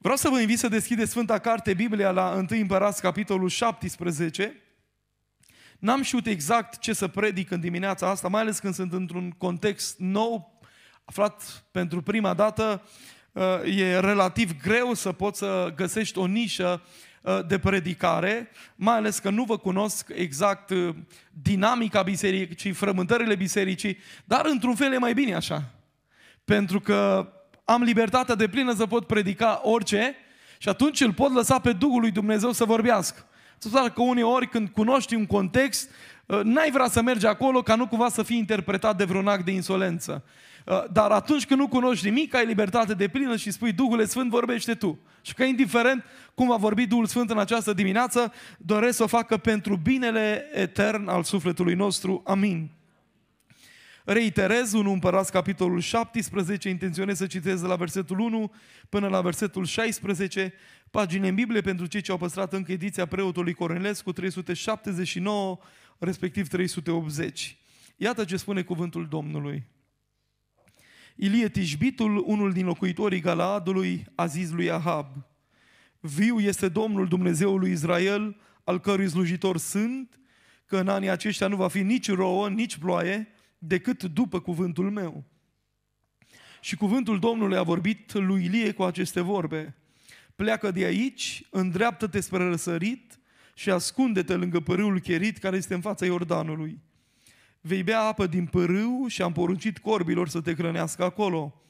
Vreau să vă invit să deschideți Sfânta Carte Biblia la 1 Împărați, capitolul 17. N-am știut exact ce să predic în dimineața asta, mai ales când sunt într-un context nou, aflat pentru prima dată, uh, e relativ greu să poți să găsești o nișă uh, de predicare, mai ales că nu vă cunosc exact uh, dinamica bisericii, frământările bisericii, dar într-un fel e mai bine așa. Pentru că am libertatea de plină să pot predica orice și atunci îl pot lăsa pe Duhul lui Dumnezeu să vorbească. Să că ori când cunoști un context, uh, n-ai vrea să mergi acolo ca nu cumva să fii interpretat de vreun act de insolență. Uh, dar atunci când nu cunoști nimic, ai libertate de plină și spui, Duhul Sfânt, vorbește tu. Și că indiferent cum va vorbi Duhul Sfânt în această dimineață, doresc să o facă pentru binele etern al sufletului nostru. Amin. Reiterez 1 Împărați, capitolul 17, intenționez să citez de la versetul 1 până la versetul 16, pagine în Biblie pentru cei ce au păstrat încă ediția preotului Cornelescu 379, respectiv 380. Iată ce spune cuvântul Domnului. Ilie Tijbitul, unul din locuitorii Galaadului, a zis lui Ahab, Viu este Domnul Dumnezeului Israel, al cărui slujitor sunt, că în anii aceștia nu va fi nici rouă, nici ploaie, decât după cuvântul meu. Și cuvântul Domnului a vorbit lui Ilie cu aceste vorbe. Pleacă de aici, îndreaptă-te spre răsărit și ascunde-te lângă părâul Cherit care este în fața Iordanului. Vei bea apă din părâu și am poruncit corbilor să te hrănească acolo.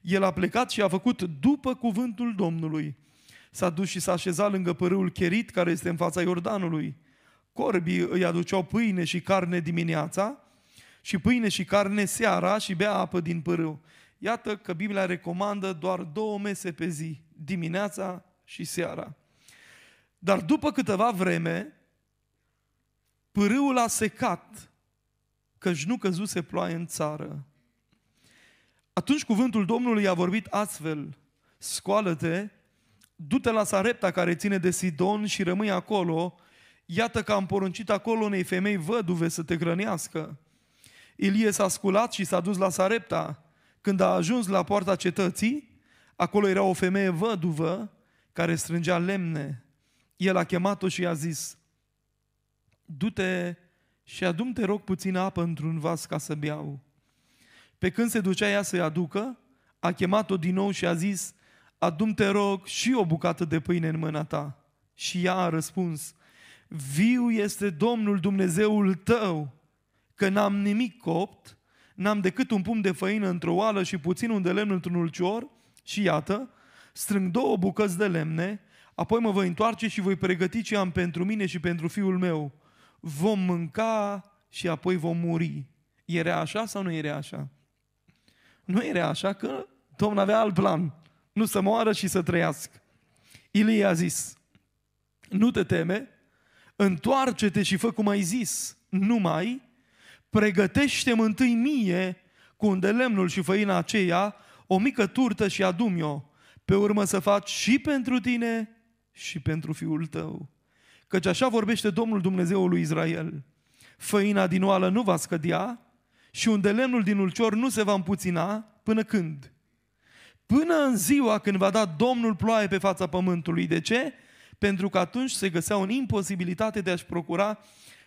El a plecat și a făcut după cuvântul Domnului. S-a dus și s-a așezat lângă părâul Cherit care este în fața Iordanului. Corbii îi aduceau pâine și carne dimineața, și pâine și carne seara și bea apă din pârâu. Iată că Biblia recomandă doar două mese pe zi, dimineața și seara. Dar după câteva vreme, pârâul a secat, căci nu căzuse ploaie în țară. Atunci cuvântul Domnului a vorbit astfel, scoală-te, du-te la Sarepta care ține de Sidon și rămâi acolo, iată că am poruncit acolo unei femei văduve să te grănească. Ilie s-a sculat și s-a dus la Sarepta. Când a ajuns la poarta cetății, acolo era o femeie văduvă care strângea lemne. El a chemat-o și i-a zis, du-te și adum te rog puțină apă într-un vas ca să beau. Pe când se ducea ea să-i aducă, a chemat-o din nou și a zis, adum te rog și o bucată de pâine în mâna ta. Și ea a răspuns, viu este Domnul Dumnezeul tău că n-am nimic copt, n-am decât un pumn de făină într-o oală și puțin un de lemn într-un ulcior și iată, strâng două bucăți de lemne, apoi mă voi întoarce și voi pregăti ce am pentru mine și pentru fiul meu. Vom mânca și apoi vom muri. Era așa sau nu era așa? Nu era așa că Domnul avea alt plan. Nu să moară și să trăiască. Ilie a zis, nu te teme, întoarce-te și fă cum ai zis, numai pregătește-mi întâi mie cu lemnul și făina aceea o mică turtă și adumi-o, pe urmă să faci și pentru tine și pentru fiul tău. Căci așa vorbește Domnul Dumnezeul lui Israel. Făina din oală nu va scădea și lemnul din ulcior nu se va împuțina până când? Până în ziua când va da Domnul ploaie pe fața pământului. De ce? Pentru că atunci se găseau în imposibilitate de a-și procura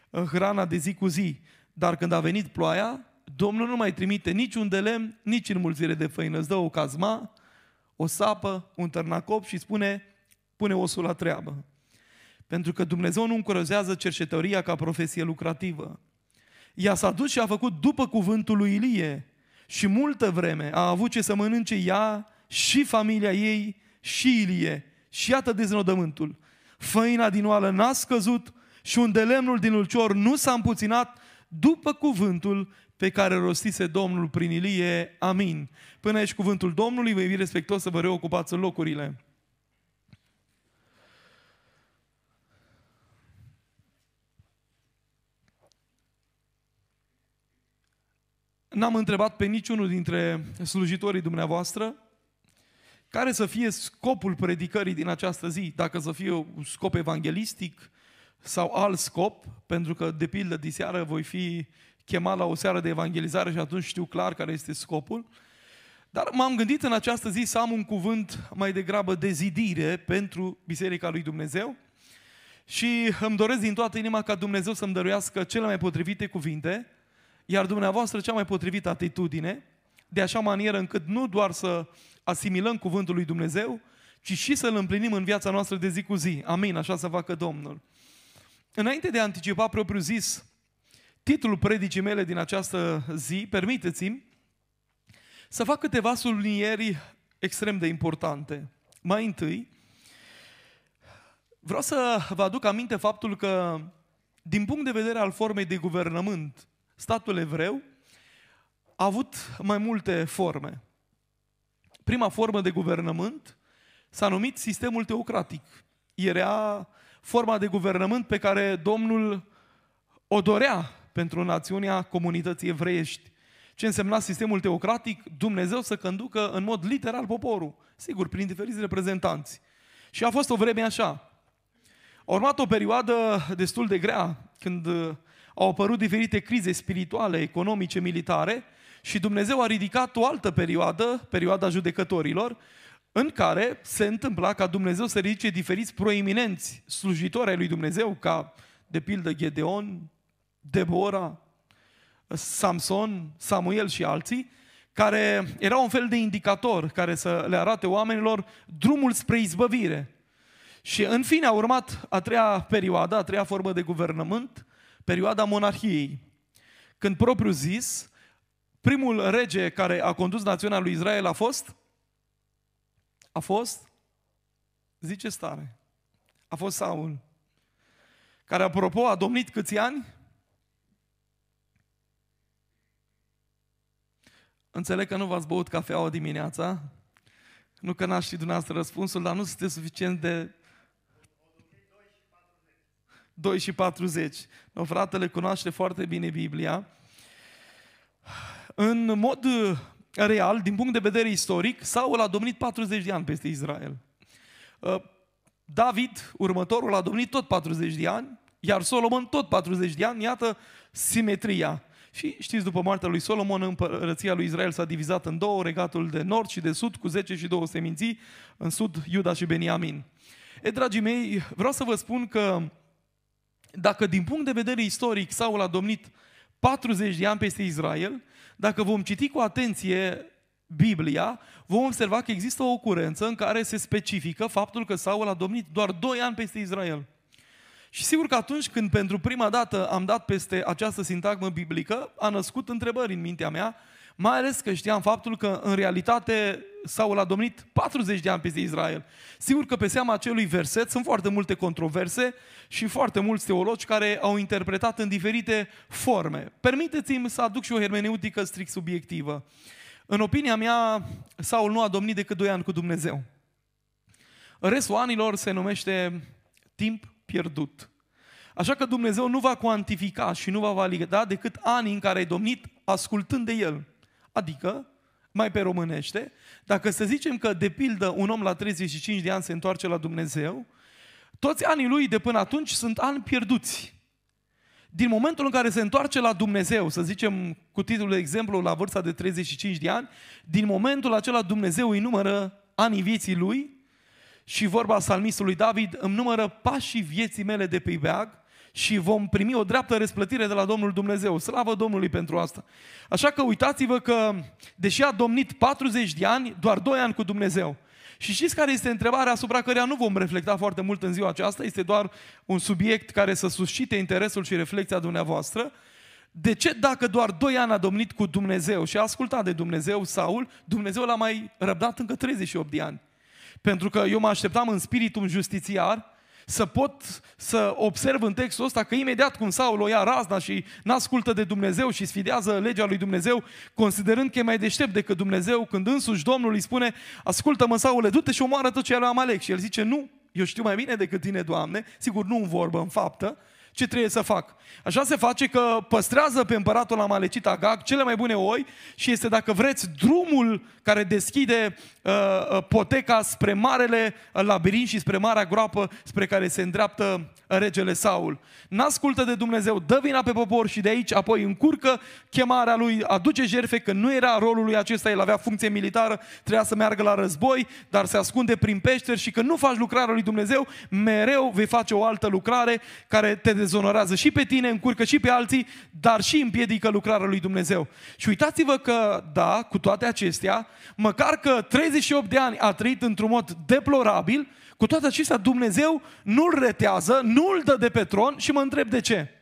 uh, hrana de zi cu zi. Dar când a venit ploaia, Domnul nu mai trimite nici un de lemn, nici înmulțire de făină. Îți dă o cazma, o sapă, un târnacop și spune, pune osul la treabă. Pentru că Dumnezeu nu încurajează cercetăria ca profesie lucrativă. Ea s-a dus și a făcut după cuvântul lui Ilie și multă vreme a avut ce să mănânce ea și familia ei și Ilie. Și iată deznodământul. Făina din oală n-a scăzut și unde lemnul din ulcior nu s-a împuținat, după cuvântul pe care rostise Domnul prin Ilie. Amin. Până aici cuvântul Domnului, vă iubi respectos să vă reocupați în locurile. N-am întrebat pe niciunul dintre slujitorii dumneavoastră care să fie scopul predicării din această zi, dacă să fie un scop evanghelistic, sau alt scop, pentru că, de pildă, diseară voi fi chemat la o seară de evangelizare și atunci știu clar care este scopul. Dar m-am gândit în această zi să am un cuvânt mai degrabă de zidire pentru Biserica lui Dumnezeu și îmi doresc din toată inima ca Dumnezeu să-mi dăruiască cele mai potrivite cuvinte, iar dumneavoastră cea mai potrivită atitudine, de așa manieră încât nu doar să asimilăm cuvântul lui Dumnezeu, ci și să-L împlinim în viața noastră de zi cu zi. Amin, așa să facă Domnul. Înainte de a anticipa propriu zis titlul predicii mele din această zi, permiteți-mi să fac câteva sublinieri extrem de importante. Mai întâi, vreau să vă aduc aminte faptul că, din punct de vedere al formei de guvernământ, statul evreu a avut mai multe forme. Prima formă de guvernământ s-a numit sistemul teocratic. Era forma de guvernământ pe care Domnul o dorea pentru națiunea comunității evreiești. Ce însemna sistemul teocratic? Dumnezeu să conducă în mod literal poporul, sigur, prin diferiți reprezentanți. Și a fost o vreme așa. A urmat o perioadă destul de grea, când uh, au apărut diferite crize spirituale, economice, militare, și Dumnezeu a ridicat o altă perioadă, perioada judecătorilor, în care se întâmpla ca Dumnezeu să ridice diferiți proeminenți slujitori ai lui Dumnezeu, ca de pildă Gedeon, Deborah, Samson, Samuel și alții, care erau un fel de indicator care să le arate oamenilor drumul spre izbăvire. Și în fine a urmat a treia perioadă, a treia formă de guvernământ, perioada monarhiei, când propriu zis, primul rege care a condus națiunea lui Israel a fost a fost, zice stare, a fost Saul, care apropo a domnit câți ani? Înțeleg că nu v-ați băut cafeaua dimineața, nu că n aș ști dumneavoastră răspunsul, dar nu sunteți suficient de 2 și 40. No, fratele cunoaște foarte bine Biblia. În mod real, din punct de vedere istoric, Saul a domnit 40 de ani peste Israel. Uh, David, următorul, a domnit tot 40 de ani, iar Solomon tot 40 de ani, iată simetria. Și știți, după moartea lui Solomon, împărăția lui Israel s-a divizat în două, regatul de nord și de sud, cu 10 și 2 seminții, în sud Iuda și Beniamin. E, dragii mei, vreau să vă spun că dacă din punct de vedere istoric Saul a domnit 40 de ani peste Israel, dacă vom citi cu atenție Biblia, vom observa că există o ocurență în care se specifică faptul că Saul a domnit doar 2 ani peste Israel. Și sigur că atunci când pentru prima dată am dat peste această sintagmă biblică, a născut întrebări în mintea mea, mai ales că știam faptul că în realitate Saul a domnit 40 de ani peste Israel. Sigur că pe seama acelui verset sunt foarte multe controverse și foarte mulți teologi care au interpretat în diferite forme. Permiteți-mi să aduc și o hermeneutică strict subiectivă. În opinia mea, Saul nu a domnit decât 2 ani cu Dumnezeu. Restul anilor se numește timp pierdut. Așa că Dumnezeu nu va cuantifica și nu va valida decât anii în care ai domnit ascultând de El. Adică mai pe românește, dacă să zicem că, de pildă, un om la 35 de ani se întoarce la Dumnezeu, toți anii lui de până atunci sunt ani pierduți. Din momentul în care se întoarce la Dumnezeu, să zicem cu titlul de exemplu la vârsta de 35 de ani, din momentul acela Dumnezeu îi numără anii vieții lui și vorba salmistului David îmi numără pașii vieții mele de pe ibeag și vom primi o dreaptă răsplătire de la Domnul Dumnezeu. Slavă Domnului pentru asta! Așa că uitați-vă că, deși a domnit 40 de ani, doar 2 ani cu Dumnezeu. Și știți care este întrebarea asupra căreia nu vom reflecta foarte mult în ziua aceasta, este doar un subiect care să suscite interesul și reflexia dumneavoastră. De ce dacă doar 2 ani a domnit cu Dumnezeu și a ascultat de Dumnezeu Saul, Dumnezeu l-a mai răbdat încă 38 de ani? Pentru că eu mă așteptam în spiritul justițiar să pot să observ în textul ăsta că imediat cum Saul o ia razna și n-ascultă de Dumnezeu și sfidează legea lui Dumnezeu, considerând că e mai deștept decât Dumnezeu, când însuși Domnul îi spune, ascultă-mă Saule, du-te și omoară tot ce ai lui Amalek. Și el zice, nu, eu știu mai bine decât tine, Doamne, sigur nu în vorbă, în faptă, ce trebuie să fac. Așa se face că păstrează pe împăratul Amalecit Agag cele mai bune oi și este, dacă vreți, drumul care deschide uh, uh, poteca spre marele labirint și spre marea groapă spre care se îndreaptă regele Saul. N-ascultă de Dumnezeu, dă vina pe popor și de aici apoi încurcă chemarea lui, aduce jerfe, că nu era rolul lui acesta, el avea funcție militară, trebuia să meargă la război, dar se ascunde prin peșteri și că nu faci lucrarea lui Dumnezeu, mereu vei face o altă lucrare care te dezonorează și pe tine, încurcă și pe alții, dar și împiedică lucrarea lui Dumnezeu. Și uitați-vă că, da, cu toate acestea, măcar că 38 de ani a trăit într-un mod deplorabil, cu toate acestea Dumnezeu nu-l retează, nu-l dă de pe tron și mă întreb de ce.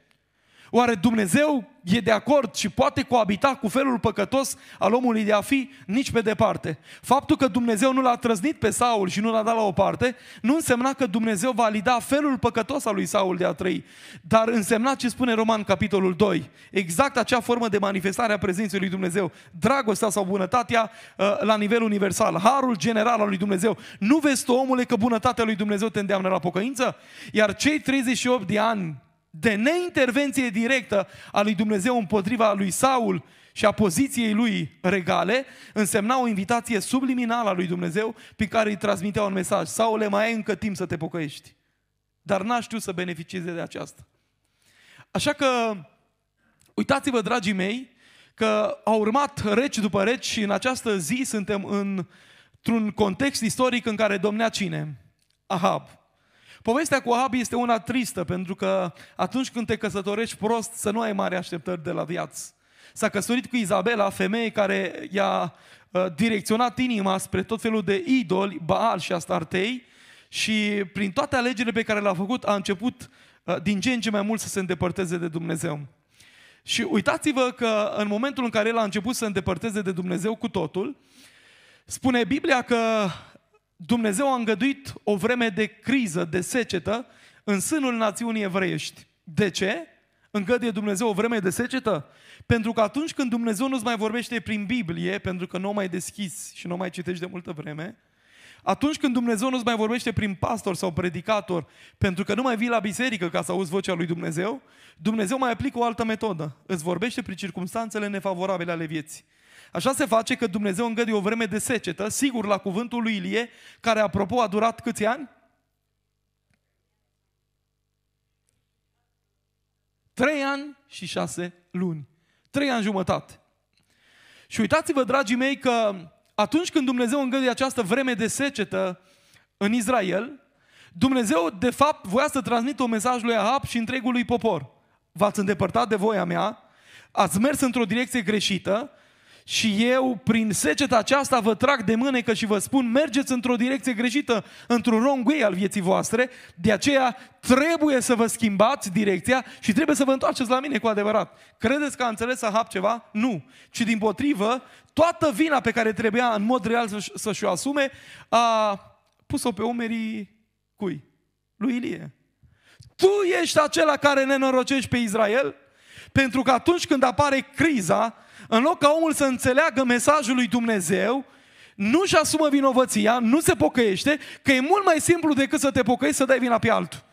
Oare Dumnezeu e de acord și poate coabita cu felul păcătos al omului de a fi? Nici pe departe. Faptul că Dumnezeu nu l-a trăznit pe Saul și nu l-a dat la o parte, nu însemna că Dumnezeu valida felul păcătos al lui Saul de a trăi, dar însemna ce spune Roman capitolul 2. Exact acea formă de manifestare a prezenței lui Dumnezeu, dragostea sau bunătatea uh, la nivel universal, harul general al lui Dumnezeu. Nu vezi tu, omule, că bunătatea lui Dumnezeu te îndeamnă la pocăință? Iar cei 38 de ani de neintervenție directă a lui Dumnezeu împotriva lui Saul și a poziției lui regale, însemna o invitație subliminală a lui Dumnezeu pe care îi transmitea un mesaj. Saule, mai ai încă timp să te pocăiești. Dar n-a știut să beneficieze de aceasta. Așa că, uitați-vă, dragii mei, că au urmat reci după reci și în această zi suntem în, într-un context istoric în care domnea cine? Ahab. Povestea cu Ahab este una tristă, pentru că atunci când te căsătorești prost, să nu ai mari așteptări de la viață. S-a căsătorit cu Izabela, femeie care i-a uh, direcționat inima spre tot felul de idoli, Baal și Astartei, și prin toate alegerile pe care le-a făcut, a început uh, din ce în ce mai mult să se îndepărteze de Dumnezeu. Și uitați-vă că în momentul în care el a început să îndepărteze de Dumnezeu cu totul, spune Biblia că Dumnezeu a îngăduit o vreme de criză, de secetă, în sânul națiunii evreiești. De ce? Îngăduie Dumnezeu o vreme de secetă? Pentru că atunci când Dumnezeu nu-ți mai vorbește prin Biblie, pentru că nu o mai deschizi și nu o mai citești de multă vreme, atunci când Dumnezeu nu-ți mai vorbește prin pastor sau predicator, pentru că nu mai vii la biserică ca să auzi vocea lui Dumnezeu, Dumnezeu mai aplică o altă metodă. Îți vorbește prin circunstanțele nefavorabile ale vieții. Așa se face că Dumnezeu îngăduie o vreme de secetă, sigur la cuvântul lui Ilie, care apropo a durat câți ani? 3 ani și 6 luni. 3 ani jumătate. Și uitați-vă, dragii mei, că atunci când Dumnezeu îngăduie această vreme de secetă în Israel, Dumnezeu, de fapt, voia să transmită un mesaj lui Ahab și întregului popor. V-ați îndepărtat de voia mea, ați mers într-o direcție greșită, și eu, prin seceta aceasta, vă trag de mânecă și vă spun, mergeți într-o direcție greșită, într-un wrong way al vieții voastre, de aceea trebuie să vă schimbați direcția și trebuie să vă întoarceți la mine cu adevărat. Credeți că a înțeles hap ceva? Nu. Ci din potrivă, toată vina pe care trebuia în mod real să-și o asume, a pus-o pe umerii cui? Lui Ilie. Tu ești acela care ne norocești pe Israel? Pentru că atunci când apare criza, în loc ca omul să înțeleagă mesajul lui Dumnezeu, nu-și asumă vinovăția, nu se pocăiește, că e mult mai simplu decât să te pocăiești să dai vina pe altul.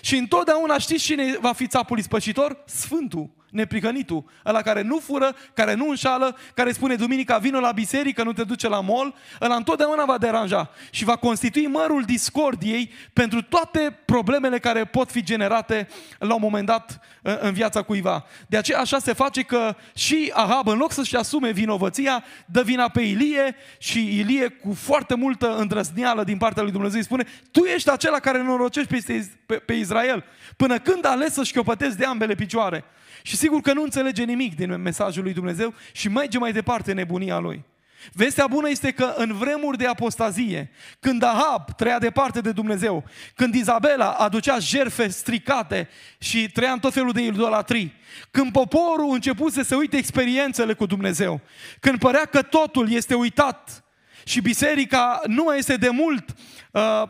Și întotdeauna știți cine va fi țapul ispășitor? Sfântul neprihănitul, ăla care nu fură, care nu înșală, care spune duminica vină la biserică, nu te duce la mol, ăla întotdeauna va deranja și va constitui mărul discordiei pentru toate problemele care pot fi generate la un moment dat în viața cuiva. De aceea așa se face că și Ahab, în loc să-și asume vinovăția, dă vina pe Ilie și Ilie cu foarte multă îndrăzneală din partea lui Dumnezeu îi spune, tu ești acela care ne pe, pe, Israel, până când ales să șchiopătezi de ambele picioare. Și sigur că nu înțelege nimic din mesajul lui Dumnezeu și merge mai departe nebunia lui. Vestea bună este că în vremuri de apostazie, când Ahab trăia departe de Dumnezeu, când Izabela aducea jerfe stricate și trăia în tot felul de idolatrii, când poporul începuse să uite experiențele cu Dumnezeu, când părea că totul este uitat și biserica nu mai este de mult uh,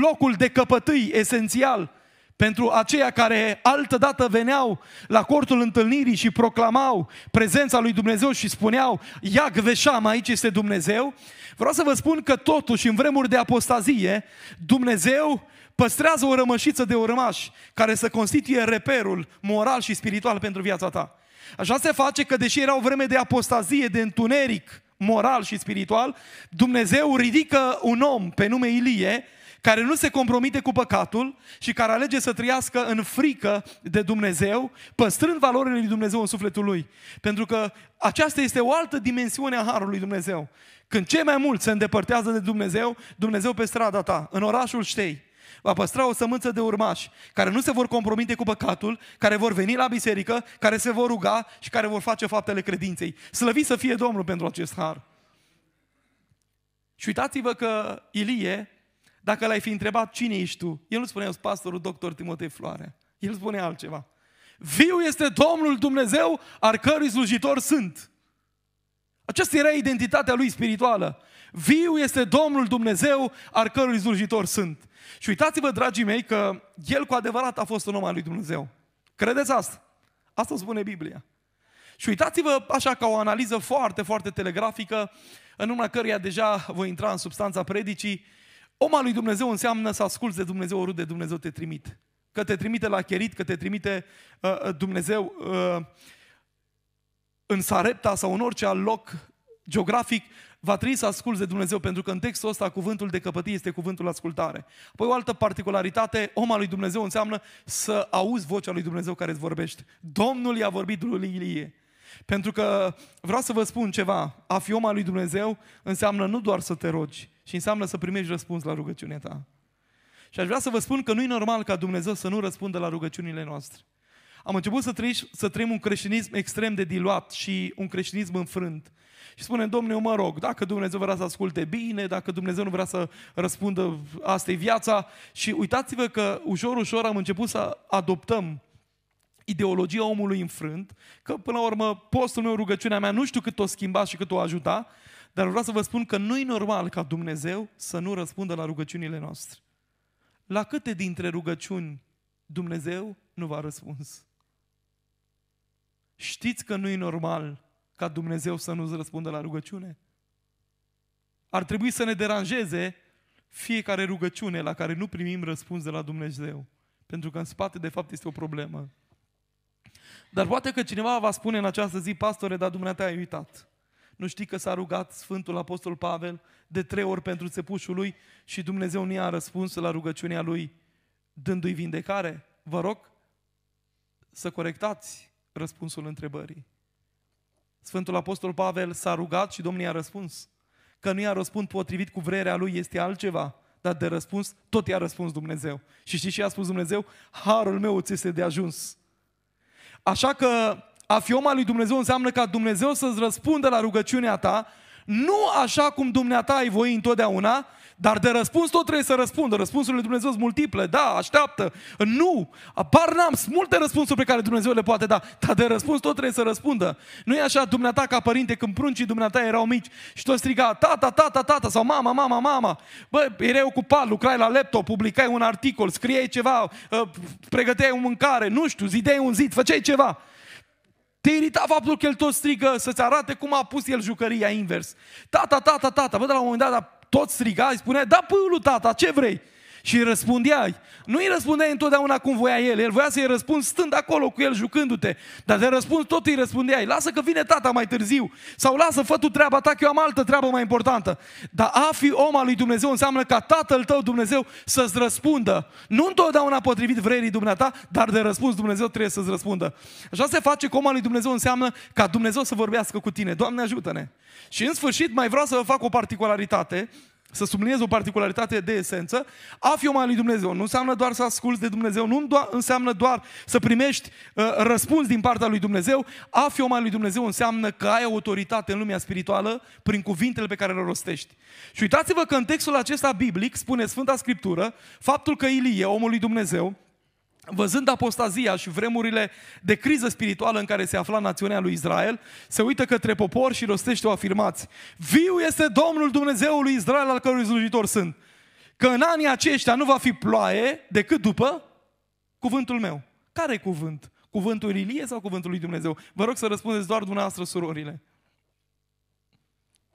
locul de căpătâi esențial pentru aceia care altădată veneau la cortul întâlnirii și proclamau prezența lui Dumnezeu și spuneau, ia veșam, aici este Dumnezeu, vreau să vă spun că totuși în vremuri de apostazie, Dumnezeu păstrează o rămășiță de urmași care să constituie reperul moral și spiritual pentru viața ta. Așa se face că deși era o vreme de apostazie, de întuneric moral și spiritual, Dumnezeu ridică un om pe nume Ilie, care nu se compromite cu păcatul și care alege să trăiască în frică de Dumnezeu, păstrând valorile lui Dumnezeu în sufletul lui. Pentru că aceasta este o altă dimensiune a Harului Dumnezeu. Când cei mai mulți se îndepărtează de Dumnezeu, Dumnezeu pe strada ta, în orașul ștei, va păstra o sămânță de urmași care nu se vor compromite cu păcatul, care vor veni la biserică, care se vor ruga și care vor face faptele credinței. Slăvi să fie Domnul pentru acest har. Și uitați-vă că Ilie dacă l-ai fi întrebat cine ești tu, el nu spunea eu pastorul doctor Timotei Floare. El spune altceva. Viu este Domnul Dumnezeu, al cărui slujitor sunt. Aceasta era identitatea lui spirituală. Viu este Domnul Dumnezeu, al cărui slujitor sunt. Și uitați-vă, dragii mei, că el cu adevărat a fost un om al lui Dumnezeu. Credeți asta? Asta spune Biblia. Și uitați-vă așa ca o analiză foarte, foarte telegrafică, în urma căreia deja voi intra în substanța predicii, Om al lui Dumnezeu înseamnă să asculți de Dumnezeu oriunde de Dumnezeu te trimite. Că te trimite la Cherit, că te trimite uh, uh, Dumnezeu uh, în Sarepta sau în orice alt loc geografic, va trebui să asculți de Dumnezeu, pentru că în textul ăsta cuvântul de căpătie este cuvântul ascultare. Apoi o altă particularitate, om al lui Dumnezeu înseamnă să auzi vocea lui Dumnezeu care îți vorbește. Domnul i-a vorbit lui Ilie. Pentru că vreau să vă spun ceva, a fi om al lui Dumnezeu înseamnă nu doar să te rogi, și înseamnă să primești răspuns la rugăciunea ta. Și aș vrea să vă spun că nu e normal ca Dumnezeu să nu răspundă la rugăciunile noastre. Am început să, trăiș, să trăim un creștinism extrem de diluat și un creștinism înfrânt. Și spunem, Domnule, eu mă rog, dacă Dumnezeu vrea să asculte bine, dacă Dumnezeu nu vrea să răspundă, asta e viața. Și uitați-vă că ușor, ușor am început să adoptăm ideologia omului înfrânt, că până la urmă postul meu, rugăciunea mea, nu știu cât o schimba și cât o ajuta, dar vreau să vă spun că nu-i normal ca Dumnezeu să nu răspundă la rugăciunile noastre. La câte dintre rugăciuni Dumnezeu nu v-a răspuns? Știți că nu-i normal ca Dumnezeu să nu-ți răspundă la rugăciune? Ar trebui să ne deranjeze fiecare rugăciune la care nu primim răspuns de la Dumnezeu. Pentru că în spate, de fapt, este o problemă. Dar poate că cineva va spune în această zi, pastore, dar dumneata ai uitat. Nu știi că s-a rugat Sfântul Apostol Pavel de trei ori pentru țepușul lui și Dumnezeu nu i-a răspuns la rugăciunea lui dându-i vindecare? Vă rog să corectați răspunsul întrebării. Sfântul Apostol Pavel s-a rugat și Domnul i-a răspuns. Că nu i-a răspuns potrivit cu vrerea lui este altceva, dar de răspuns tot i-a răspuns Dumnezeu. Și știți ce a spus Dumnezeu? Harul meu ți este de ajuns. Așa că a fi om al lui Dumnezeu înseamnă ca Dumnezeu să-ți răspundă la rugăciunea ta, nu așa cum dumneata ai voi întotdeauna, dar de răspuns tot trebuie să răspundă. Răspunsurile lui Dumnezeu sunt multiple, da, așteaptă, nu, apar n-am, sunt multe răspunsuri pe care Dumnezeu le poate da, dar de răspuns tot trebuie să răspundă. Nu e așa dumneata ca părinte când pruncii dumneata erau mici și tot striga tata, tata, tata sau mama, mama, mama. Bă, erai ocupat, lucrai la laptop, publicai un articol, scriei ceva, ă, pregăteai o mâncare, nu știu, zideai un zid, făceai ceva. Te irita faptul că el tot strigă să-ți arate cum a pus el jucăria invers. Tata, tata, tata, văd la un moment dat tot striga, îi spunea, da pâlul păi, tata, ce vrei? și îi răspundeai. Nu îi răspundeai întotdeauna cum voia el. El voia să-i răspund, stând acolo cu el, jucându-te. Dar de răspuns tot îi răspundeai. Lasă că vine tata mai târziu. Sau lasă, fă tu treaba ta, că eu am altă treabă mai importantă. Dar a fi om al lui Dumnezeu înseamnă ca tatăl tău Dumnezeu să-ți răspundă. Nu întotdeauna potrivit vrerii dumneata, dar de răspuns Dumnezeu trebuie să-ți răspundă. Așa se face cu om al lui Dumnezeu înseamnă ca Dumnezeu să vorbească cu tine. Doamne ajută-ne! Și în sfârșit mai vreau să vă fac o particularitate să subliniez o particularitate de esență, a fi om al lui Dumnezeu nu înseamnă doar să asculți de Dumnezeu, nu doar, înseamnă doar să primești uh, răspuns din partea lui Dumnezeu, a fi om al lui Dumnezeu înseamnă că ai autoritate în lumea spirituală prin cuvintele pe care le rostești. Și uitați-vă că în textul acesta biblic spune Sfânta Scriptură faptul că Ilie, omul lui Dumnezeu, Văzând apostazia și vremurile de criză spirituală în care se afla națiunea lui Israel, se uită către popor și rostește o afirmație. Viu este Domnul Dumnezeului Israel al cărui slujitor sunt. Că în anii aceștia nu va fi ploaie decât după cuvântul meu. Care cuvânt? Cuvântul Ilie sau cuvântul lui Dumnezeu? Vă rog să răspundeți doar dumneavoastră, surorile.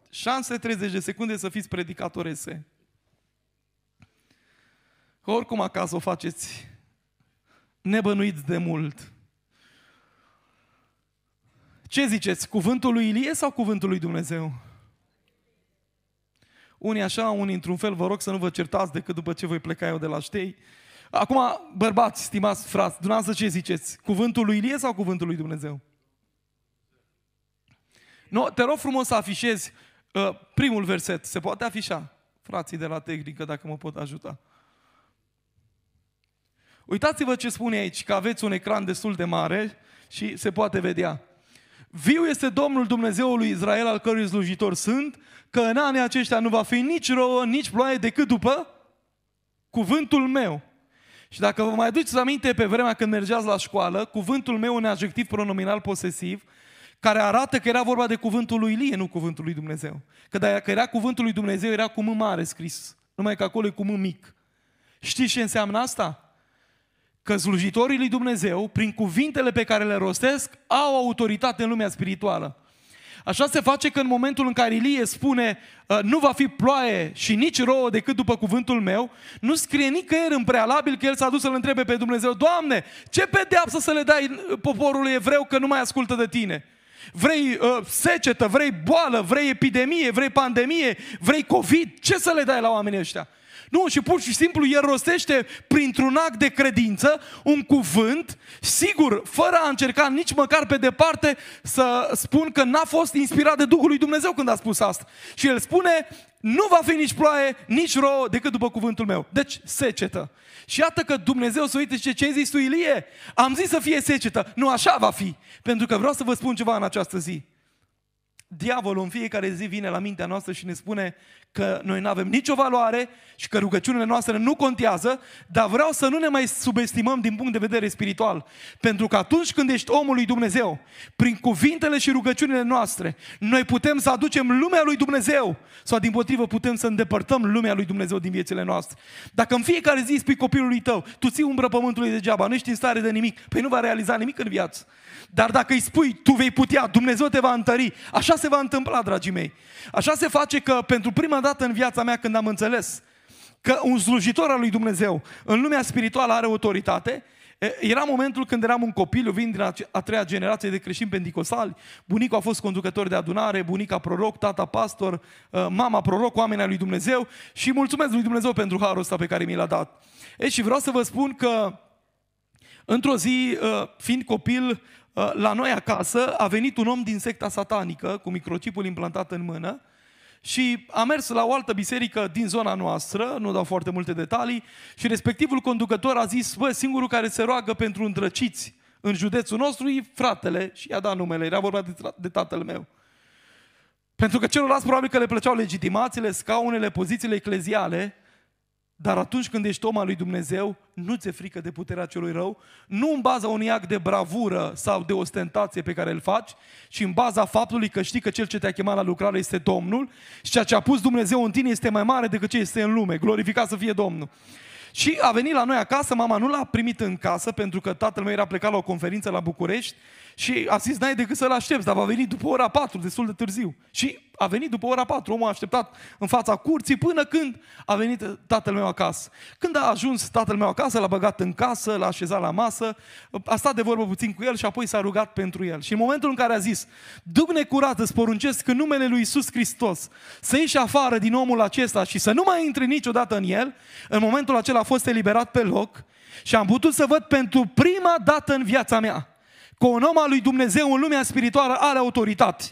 Șanse 30 de secunde să fiți predicatorese. Oricum acasă o faceți nebănuiți de mult. Ce ziceți? Cuvântul lui Ilie sau cuvântul lui Dumnezeu? Unii așa, unii într-un fel, vă rog să nu vă certați decât după ce voi pleca eu de la ștei. Acum, bărbați, stimați frați, dumneavoastră ce ziceți? Cuvântul lui Ilie sau cuvântul lui Dumnezeu? No, te rog frumos să afișezi uh, primul verset. Se poate afișa, frații de la tehnică, dacă mă pot ajuta. Uitați-vă ce spune aici, că aveți un ecran destul de mare și se poate vedea. Viu este Domnul Dumnezeului Israel, al cărui slujitor sunt, că în anii aceștia nu va fi nici rouă, nici ploaie, decât după cuvântul meu. Și dacă vă mai aduceți aminte pe vremea când mergeați la școală, cuvântul meu, un adjectiv pronominal posesiv, care arată că era vorba de cuvântul lui Ilie, nu cuvântul lui Dumnezeu. Că dacă era cuvântul lui Dumnezeu, era cu M mare scris, numai că acolo e cu M mic. Știți ce înseamnă asta? că slujitorii lui Dumnezeu, prin cuvintele pe care le rostesc, au autoritate în lumea spirituală. Așa se face că în momentul în care Ilie spune ă, nu va fi ploaie și nici rouă decât după cuvântul meu, nu scrie nicăieri în prealabil că el s-a dus să-L întrebe pe Dumnezeu, Doamne, ce pedeapsă să le dai ă, poporului evreu că nu mai ascultă de tine? Vrei uh, secetă, vrei boală, vrei epidemie, vrei pandemie, vrei COVID, ce să le dai la oamenii ăștia? Nu, și pur și simplu el rostește printr-un act de credință un cuvânt, sigur, fără a încerca nici măcar pe departe să spun că n-a fost inspirat de Duhul lui Dumnezeu când a spus asta. Și el spune, nu va fi nici ploaie, nici rouă decât după cuvântul meu. Deci secetă. Și iată că Dumnezeu se uite și ce, ce ai zis tu, Ilie? Am zis să fie secetă. Nu, așa va fi. Pentru că vreau să vă spun ceva în această zi. Diavolul în fiecare zi vine la mintea noastră și ne spune că noi nu avem nicio valoare și că rugăciunile noastre nu contează, dar vreau să nu ne mai subestimăm din punct de vedere spiritual. Pentru că atunci când ești omul lui Dumnezeu, prin cuvintele și rugăciunile noastre, noi putem să aducem lumea lui Dumnezeu sau din potrivă putem să îndepărtăm lumea lui Dumnezeu din viețile noastre. Dacă în fiecare zi spui copilului tău, tu ții umbră pământului degeaba, nu ești în stare de nimic, păi nu va realiza nimic în viață. Dar dacă îi spui, tu vei putea, Dumnezeu te va întări. Așa se va întâmpla, dragii mei. Așa se face că pentru prima dată în viața mea când am înțeles că un slujitor al lui Dumnezeu în lumea spirituală are autoritate, era momentul când eram un copil, eu vin din a treia generație de creștini pendicosali, bunicul a fost conducător de adunare, bunica proroc, tata pastor, mama proroc, oamenii lui Dumnezeu și mulțumesc lui Dumnezeu pentru harul ăsta pe care mi l-a dat. E, și vreau să vă spun că într-o zi, fiind copil, Uh, la noi acasă a venit un om din secta satanică cu microcipul implantat în mână și a mers la o altă biserică din zona noastră, nu dau foarte multe detalii, și respectivul conducător a zis, bă, singurul care se roagă pentru îndrăciți în județul nostru e fratele și i-a dat numele, era vorba de, de tatăl meu. Pentru că celorlalți probabil că le plăceau legitimațiile, scaunele, pozițiile ecleziale, dar atunci când ești om al lui Dumnezeu, nu ți-e frică de puterea celui rău, nu în baza unui act de bravură sau de ostentație pe care îl faci, ci în baza faptului că știi că cel ce te-a chemat la lucrare este Domnul și ceea ce a pus Dumnezeu în tine este mai mare decât ce este în lume. Glorificat să fie Domnul! Și a venit la noi acasă, mama nu l-a primit în casă pentru că tatăl meu era plecat la o conferință la București și a zis, n-ai decât să-l aștepți, dar va veni după ora 4, destul de târziu. Și a venit după ora 4, omul a așteptat în fața curții până când a venit tatăl meu acasă. Când a ajuns tatăl meu acasă, l-a băgat în casă, l-a așezat la masă, a stat de vorbă puțin cu el și apoi s-a rugat pentru el. Și în momentul în care a zis, Dumne curată, îți poruncesc în numele lui Isus Hristos să ieși afară din omul acesta și să nu mai intri niciodată în el, în momentul acela a fost eliberat pe loc și am putut să văd pentru prima dată în viața mea că un om al lui Dumnezeu în lumea spirituală are autoritate.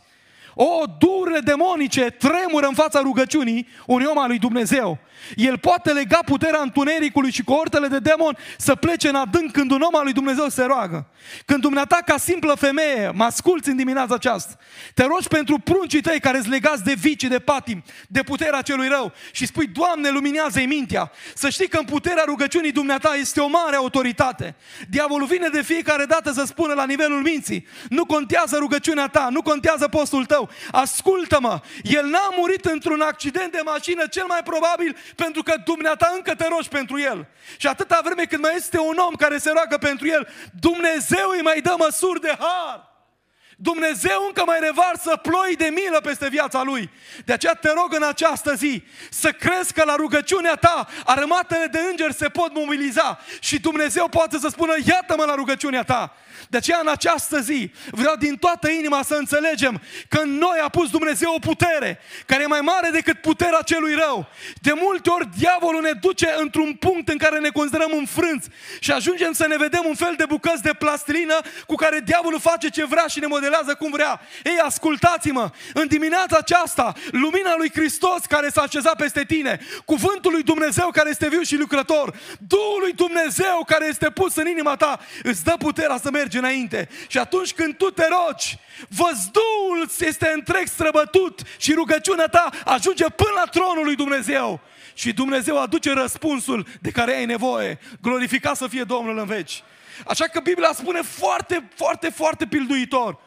O, dură demonice tremură în fața rugăciunii unui om al lui Dumnezeu. El poate lega puterea întunericului și cohortele de demon să plece în adânc când un om al lui Dumnezeu se roagă. Când dumneata ca simplă femeie, mă asculți în dimineața aceasta, te rogi pentru pruncii tăi care îți legați de vicii, de patim, de puterea celui rău și spui, Doamne, luminează-i mintea. Să știi că în puterea rugăciunii dumneata este o mare autoritate. Diavolul vine de fiecare dată să spună la nivelul minții, nu contează rugăciunea ta, nu contează postul tău, meu, ascultă-mă, el n-a murit într-un accident de mașină, cel mai probabil pentru că dumneata încă te rogi pentru el. Și atâta vreme când mai este un om care se roagă pentru el, Dumnezeu îi mai dă măsuri de har. Dumnezeu încă mai revarsă ploi de milă peste viața Lui. De aceea te rog în această zi să crezi că la rugăciunea ta armatele de îngeri se pot mobiliza și Dumnezeu poate să spună iată-mă la rugăciunea ta. De aceea în această zi vreau din toată inima să înțelegem că în noi a pus Dumnezeu o putere care e mai mare decât puterea celui rău. De multe ori diavolul ne duce într-un punct în care ne considerăm înfrânți și ajungem să ne vedem un fel de bucăți de plastilină cu care diavolul face ce vrea și ne modelează modelează cum vrea. Ei, ascultați-mă, în dimineața aceasta, lumina lui Hristos care s-a așezat peste tine, cuvântul lui Dumnezeu care este viu și lucrător, Duhul lui Dumnezeu care este pus în inima ta, îți dă puterea să mergi înainte. Și atunci când tu te rogi, văzduul este întreg străbătut și rugăciunea ta ajunge până la tronul lui Dumnezeu. Și Dumnezeu aduce răspunsul de care ai nevoie. Glorificat să fie Domnul în veci. Așa că Biblia spune foarte, foarte, foarte pilduitor.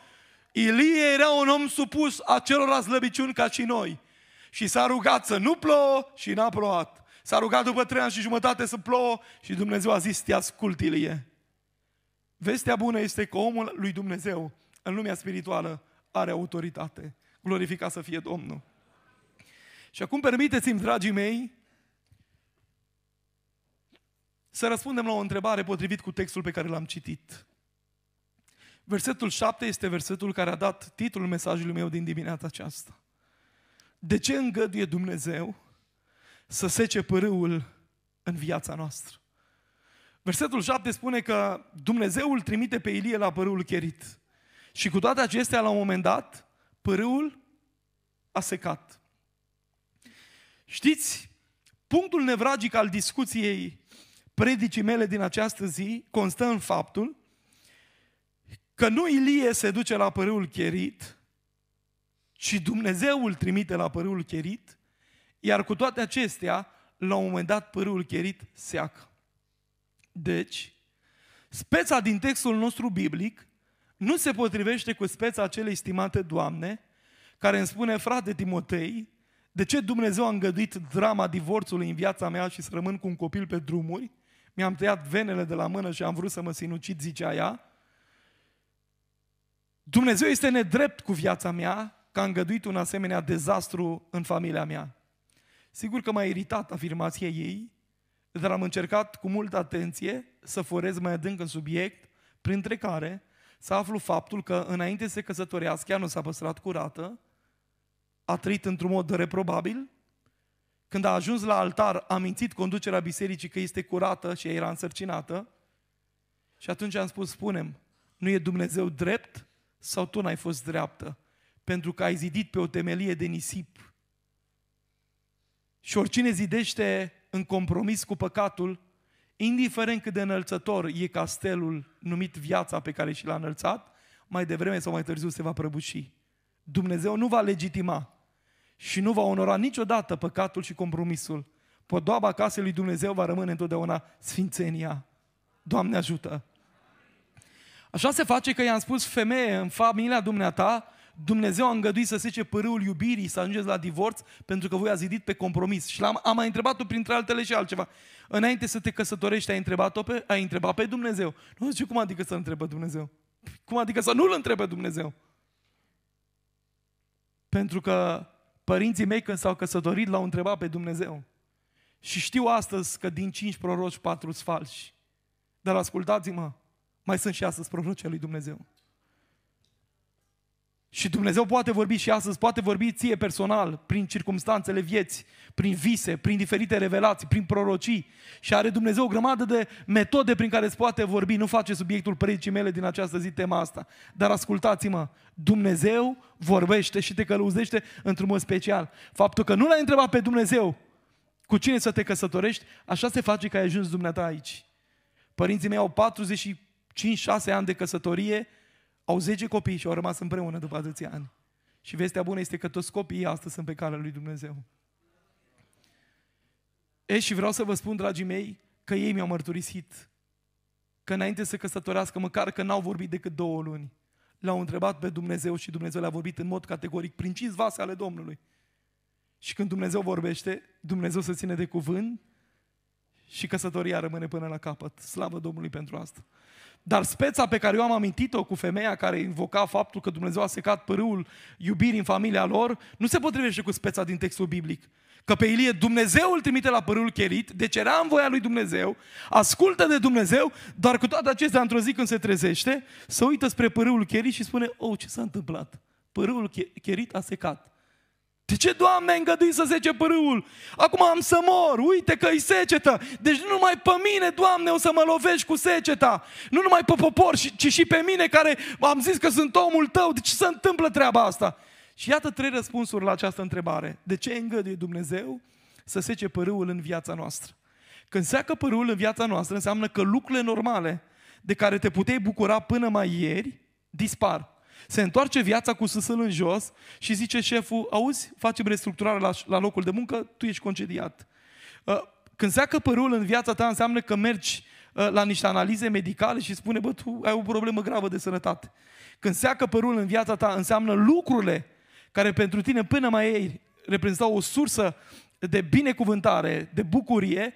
Ilie era un om supus acelor slăbiciuni ca și noi. Și s-a rugat să nu plouă și n-a plouat. S-a rugat după trei ani și jumătate să plouă și Dumnezeu a zis, te ascult, Ilie. Vestea bună este că omul lui Dumnezeu în lumea spirituală are autoritate. Glorificat să fie Domnul. Și acum permiteți-mi, dragii mei, să răspundem la o întrebare potrivit cu textul pe care l-am citit. Versetul 7 este versetul care a dat titlul mesajului meu din dimineața aceasta. De ce îngăduie Dumnezeu să sece părâul în viața noastră? Versetul 7 spune că Dumnezeu îl trimite pe Ilie la părâul cherit. Și cu toate acestea, la un moment dat, părâul a secat. Știți, punctul nevragic al discuției predicii mele din această zi constă în faptul că nu Ilie se duce la părâul Cherit, ci Dumnezeu îl trimite la părâul Cherit, iar cu toate acestea, la un moment dat, părâul Cherit seacă. Deci, speța din textul nostru biblic nu se potrivește cu speța acelei stimate Doamne, care îmi spune, frate Timotei, de ce Dumnezeu a îngăduit drama divorțului în viața mea și să rămân cu un copil pe drumuri? Mi-am tăiat venele de la mână și am vrut să mă sinucid, zicea ea. Dumnezeu este nedrept cu viața mea că a îngăduit un asemenea dezastru în familia mea. Sigur că m-a iritat afirmația ei, dar am încercat cu multă atenție să forez mai adânc în subiect, printre care să aflu faptul că înainte să se căsătorească, ea nu s-a păstrat curată, a trăit într-un mod reprobabil, când a ajuns la altar, a mințit conducerea bisericii că este curată și era însărcinată, și atunci am spus, spunem, nu e Dumnezeu drept sau tu n-ai fost dreaptă pentru că ai zidit pe o temelie de nisip. Și oricine zidește în compromis cu păcatul, indiferent cât de înălțător e castelul numit viața pe care și l-a înălțat, mai devreme sau mai târziu se va prăbuși. Dumnezeu nu va legitima și nu va onora niciodată păcatul și compromisul. Podoaba casei lui Dumnezeu va rămâne întotdeauna sfințenia. Doamne ajută! Așa se face că i-am spus, femeie, în familia dumneata, Dumnezeu a îngăduit să sece părâul iubirii, să ajungeți la divorț, pentru că voi ați zidit pe compromis. Și l-am am mai întrebat-o printre altele și altceva. Înainte să te căsătorești, ai întrebat-o pe, ai întrebat pe Dumnezeu. Nu știu cum adică să întrebe Dumnezeu? Cum adică să nu-L întrebe Dumnezeu? Pentru că părinții mei când s-au căsătorit l-au întrebat pe Dumnezeu. Și știu astăzi că din cinci proroci, patru sunt falși. Dar ascultați-mă, mai sunt și astăzi prorocii lui Dumnezeu. Și Dumnezeu poate vorbi și astăzi, poate vorbi ție personal, prin circumstanțele vieții, prin vise, prin diferite revelații, prin prorocii. Și are Dumnezeu o grămadă de metode prin care îți poate vorbi. Nu face subiectul predicii mele din această zi tema asta. Dar ascultați-mă, Dumnezeu vorbește și te călăuzește într-un mod special. Faptul că nu l-ai întrebat pe Dumnezeu cu cine să te căsătorești, așa se face că ai ajuns dumneata aici. Părinții mei au 40 5-6 ani de căsătorie, au 10 copii și au rămas împreună după atâția ani. Și vestea bună este că toți copiii astăzi sunt pe calea lui Dumnezeu. E, și vreau să vă spun, dragii mei, că ei mi-au mărturisit că înainte să căsătorească, măcar că n-au vorbit decât două luni, l-au întrebat pe Dumnezeu și Dumnezeu le-a vorbit în mod categoric prin cinci vase ale Domnului. Și când Dumnezeu vorbește, Dumnezeu se ține de cuvânt și căsătoria rămâne până la capăt. Slavă Domnului pentru asta. Dar speța pe care eu am amintit-o cu femeia care invoca faptul că Dumnezeu a secat părâul iubirii în familia lor, nu se potrivește cu speța din textul biblic. Că pe Ilie Dumnezeu îl trimite la părâul cherit, deci era în voia lui Dumnezeu, ascultă de Dumnezeu, dar cu toate acestea, într-o zi când se trezește, se uită spre părâul cherit și spune, oh, ce s-a întâmplat? Părâul cherit a secat. De ce, Doamne, ai îngăduit să zece pârâul? Acum am să mor, uite că e secetă. Deci nu numai pe mine, Doamne, o să mă lovești cu seceta. Nu numai pe popor, ci și pe mine care am zis că sunt omul tău. De ce se întâmplă treaba asta? Și iată trei răspunsuri la această întrebare. De ce îngăduie Dumnezeu să sece părâul în viața noastră? Când seacă părâul în viața noastră, înseamnă că lucrurile normale de care te puteai bucura până mai ieri, dispar. Se întoarce viața cu susul în jos și zice șeful, auzi, facem restructurare la, la locul de muncă, tu ești concediat. Uh, când seacă părul în viața ta, înseamnă că mergi uh, la niște analize medicale și spune, bă, tu ai o problemă gravă de sănătate. Când seacă părul în viața ta, înseamnă lucrurile care pentru tine până mai ei reprezentau o sursă de binecuvântare, de bucurie,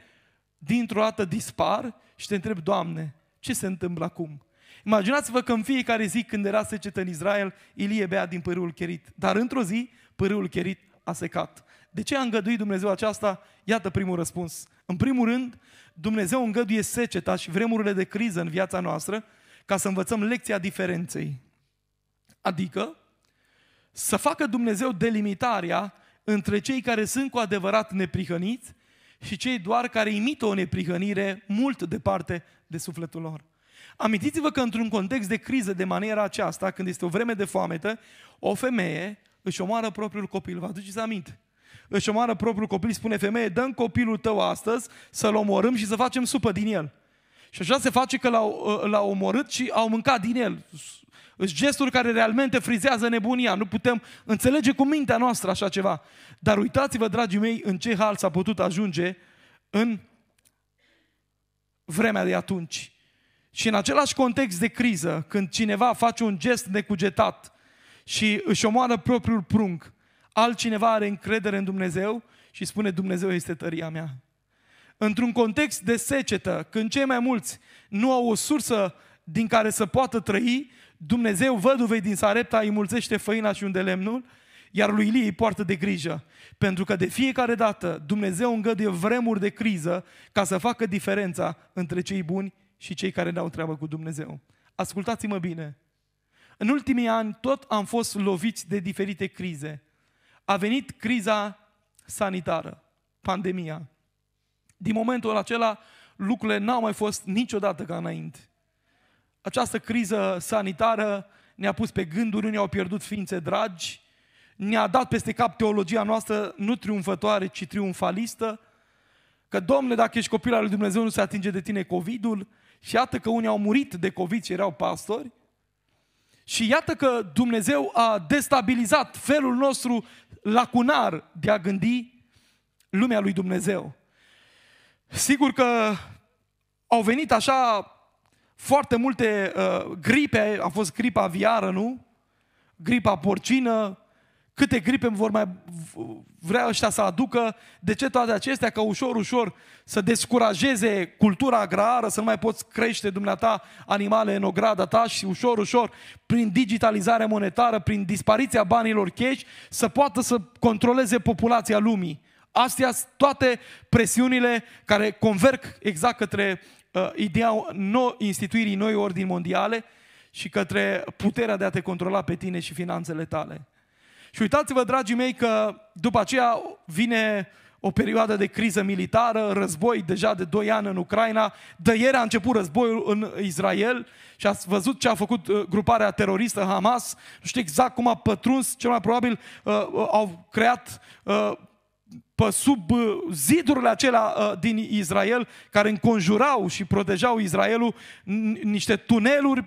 dintr-o dată dispar și te întreb, Doamne, ce se întâmplă acum? Imaginați-vă că în fiecare zi când era secetă în Israel, Ilie bea din pârâul cherit. Dar într-o zi, pârâul cherit a secat. De ce a îngăduit Dumnezeu aceasta? Iată primul răspuns. În primul rând, Dumnezeu îngăduie seceta și vremurile de criză în viața noastră ca să învățăm lecția diferenței. Adică, să facă Dumnezeu delimitarea între cei care sunt cu adevărat neprihăniți și cei doar care imită o neprihănire mult departe de sufletul lor. Amintiți-vă că într-un context de criză de maniera aceasta, când este o vreme de foamete, o femeie își omoară propriul copil. Vă aduceți aminte? Își omoară propriul copil, spune femeie, dăm copilul tău astăzi să-l omorâm și să facem supă din el. Și așa se face că l-au, ă, l-au omorât și au mâncat din el. Sunt gesturi care realmente frizează nebunia. Nu putem înțelege cu mintea noastră așa ceva. Dar uitați-vă, dragii mei, în ce hal s-a putut ajunge în vremea de atunci. Și în același context de criză, când cineva face un gest necugetat și își omoară propriul prunc, altcineva are încredere în Dumnezeu și spune Dumnezeu este tăria mea. Într-un context de secetă, când cei mai mulți nu au o sursă din care să poată trăi, Dumnezeu văduvei din Sarepta îi mulțește făina și unde lemnul, iar lui Ilie îi poartă de grijă. Pentru că de fiecare dată Dumnezeu îngăduie vremuri de criză ca să facă diferența între cei buni și cei care n-au treabă cu Dumnezeu. Ascultați-mă bine. În ultimii ani tot am fost loviți de diferite crize. A venit criza sanitară, pandemia. Din momentul acela, lucrurile n-au mai fost niciodată ca înainte. Această criză sanitară ne-a pus pe gânduri, ne-au pierdut ființe dragi, ne-a dat peste cap teologia noastră, nu triumfătoare, ci triumfalistă, că, Domne, dacă ești copil al lui Dumnezeu, nu se atinge de tine COVID-ul, și iată că unii au murit de COVID și erau pastori. Și iată că Dumnezeu a destabilizat felul nostru lacunar de a gândi lumea lui Dumnezeu. Sigur că au venit așa foarte multe uh, gripe, a fost gripa aviară, nu? Gripa porcină, Câte gripe vor mai vrea ăștia să aducă? De ce toate acestea? Ca ușor, ușor să descurajeze cultura agrară, să nu mai poți crește dumneata animale în ograda ta și ușor, ușor, prin digitalizarea monetară, prin dispariția banilor cash, să poată să controleze populația lumii. Astea toate presiunile care converg exact către uh, ideea no, instituirii noi ordini mondiale și către puterea de a te controla pe tine și finanțele tale. Și uitați-vă, dragii mei, că după aceea vine o perioadă de criză militară, război deja de 2 ani în Ucraina, de ieri a început războiul în Israel și ați văzut ce a făcut uh, gruparea teroristă Hamas, nu știu exact cum a pătruns, cel mai probabil uh, uh au creat uh, pe sub uh, zidurile acelea din Israel, care înconjurau și protejau Israelul, niște tuneluri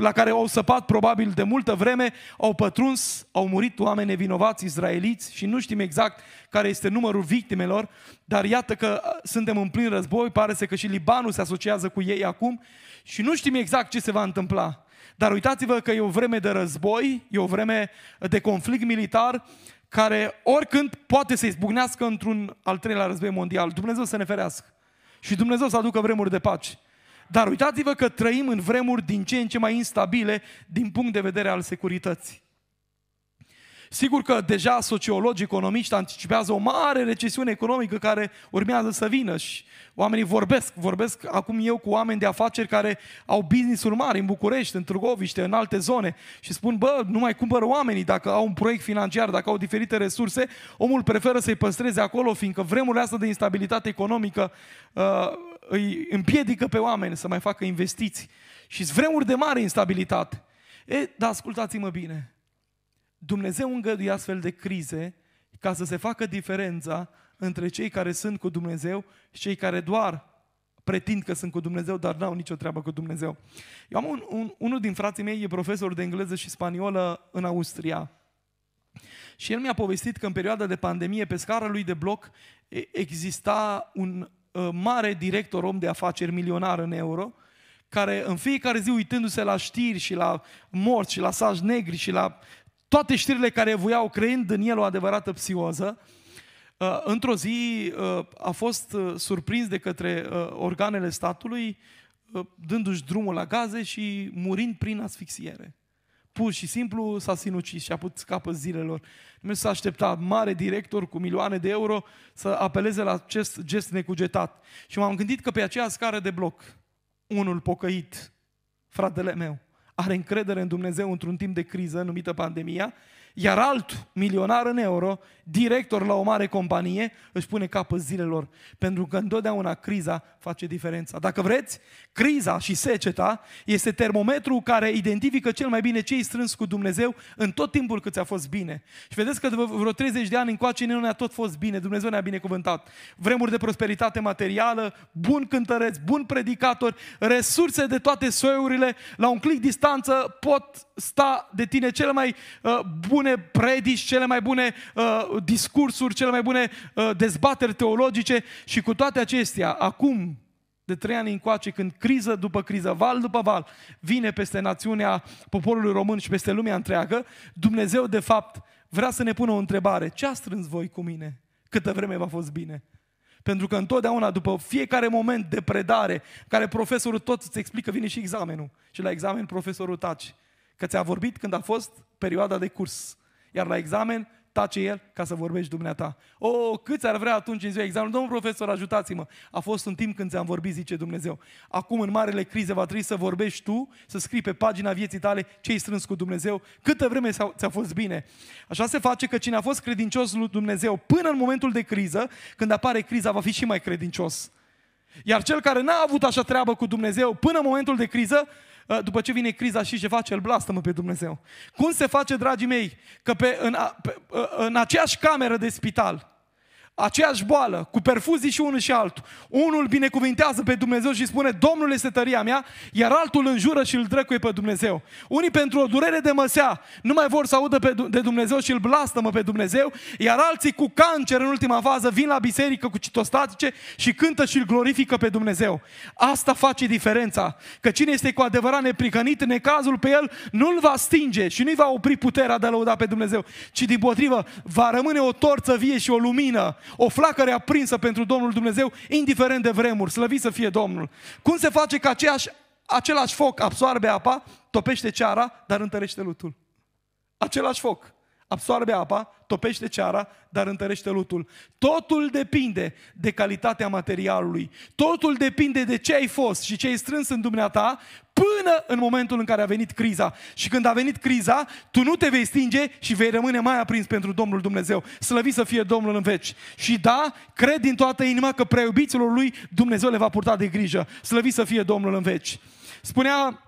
la care au săpat probabil de multă vreme, au pătruns, au murit oameni nevinovați izraeliți și nu știm exact care este numărul victimelor, dar iată că uh, suntem în plin război, pare să că și Libanul se asociază cu ei acum și nu știm exact ce se va întâmpla. Dar uitați-vă că e o vreme de război, e o vreme de conflict militar care oricând poate să izbucnească într-un al treilea război mondial. Dumnezeu să ne ferească. Și Dumnezeu să aducă vremuri de pace. Dar uitați-vă că trăim în vremuri din ce în ce mai instabile din punct de vedere al securității. Sigur că deja sociologii, economiști anticipează o mare recesiune economică care urmează să vină și oamenii vorbesc, vorbesc acum eu cu oameni de afaceri care au business-uri mari în București, în Târgoviște, în alte zone și spun, bă, nu mai cumpăr oamenii dacă au un proiect financiar, dacă au diferite resurse, omul preferă să-i păstreze acolo, fiindcă vremurile astea de instabilitate economică uh, îi împiedică pe oameni să mai facă investiții. Și vremuri de mare instabilitate. E, dar ascultați-mă bine. Dumnezeu îngăduie astfel de crize ca să se facă diferența între cei care sunt cu Dumnezeu și cei care doar pretind că sunt cu Dumnezeu, dar n-au nicio treabă cu Dumnezeu. Eu am un, un, unul din frații mei, e profesor de engleză și spaniolă în Austria. Și el mi-a povestit că în perioada de pandemie, pe scara lui de bloc, exista un Uh, mare director, om de afaceri, milionar în euro, care în fiecare zi uitându-se la știri și la morți și la saj negri și la toate știrile care voiau, creând în el o adevărată psioză, uh, într-o zi uh, a fost surprins de către organele statului, dându-și drumul la gaze și murind prin asfixiere pur și simplu s-a sinucis și a putut scapă zilelor. Nu s-a așteptat mare director cu milioane de euro să apeleze la acest gest necugetat. Și m-am gândit că pe aceea scară de bloc, unul pocăit, fratele meu, are încredere în Dumnezeu într-un timp de criză numită pandemia iar altul, milionar în euro, director la o mare companie, își pune capăt zilelor. Pentru că întotdeauna criza face diferența. Dacă vreți, criza și seceta este termometrul care identifică cel mai bine cei strâns cu Dumnezeu în tot timpul cât ți-a fost bine. Și vedeți că după vreo 30 de ani încoace nu ne-a tot fost bine. Dumnezeu ne-a binecuvântat. Vremuri de prosperitate materială, bun cântăreț, bun predicator, resurse de toate soiurile, la un clic distanță pot sta de tine cel mai uh, bun bune predici, cele mai bune uh, discursuri, cele mai bune uh, dezbateri teologice și cu toate acestea, acum, de trei ani încoace, când criză după criză, val după val, vine peste națiunea poporului român și peste lumea întreagă, Dumnezeu, de fapt, vrea să ne pună o întrebare. Ce a strâns voi cu mine? Câtă vreme v-a fost bine? Pentru că întotdeauna, după fiecare moment de predare, care profesorul tot îți explică, vine și examenul. Și la examen profesorul taci. Că ți-a vorbit când a fost perioada de curs. Iar la examen, tace el ca să vorbești dumneata. O, oh, câți ar vrea atunci în ziua examen? Domnul profesor, ajutați-mă. A fost un timp când ți-am vorbit, zice Dumnezeu. Acum, în marele crize, va trebui să vorbești tu, să scrii pe pagina vieții tale ce ai strâns cu Dumnezeu, câtă vreme ți-a fost bine. Așa se face că cine a fost credincios lui Dumnezeu până în momentul de criză, când apare criza, va fi și mai credincios. Iar cel care n-a avut așa treabă cu Dumnezeu până în momentul de criză, Eh, după ce vine criza și ce face, îl blastă-mă pe Dumnezeu. Cum se face, dragii mei, că pe, în, pe, eh, în aceeași cameră de spital, aceeași boală, cu perfuzii și unul și altul. Unul binecuvintează pe Dumnezeu și spune, Domnul este tăria mea, iar altul înjură și îl drăcuie pe Dumnezeu. Unii pentru o durere de măsea nu mai vor să audă pe, de Dumnezeu și îl blastămă pe Dumnezeu, iar alții cu cancer în ultima fază vin la biserică cu citostatice și cântă și îl glorifică pe Dumnezeu. Asta face diferența, că cine este cu adevărat nepricănit, necazul pe el nu-l va stinge și nu-i va opri puterea de a lăuda pe Dumnezeu, ci din potrivă va rămâne o torță vie și o lumină o flacără aprinsă pentru Domnul Dumnezeu, indiferent de vremuri, slăvit să fie Domnul. Cum se face că aceeași, același foc absoarbe apa, topește ceara, dar întărește lutul? Același foc. Absorbe apa, topește ceara, dar întărește lutul. Totul depinde de calitatea materialului. Totul depinde de ce ai fost și ce ai strâns în dumneata până în momentul în care a venit criza. Și când a venit criza, tu nu te vei stinge și vei rămâne mai aprins pentru Domnul Dumnezeu. Slăvi să fie Domnul în veci. Și da, cred din toată inima că preiubiților lui Dumnezeu le va purta de grijă. Slăvi să fie Domnul în veci. Spunea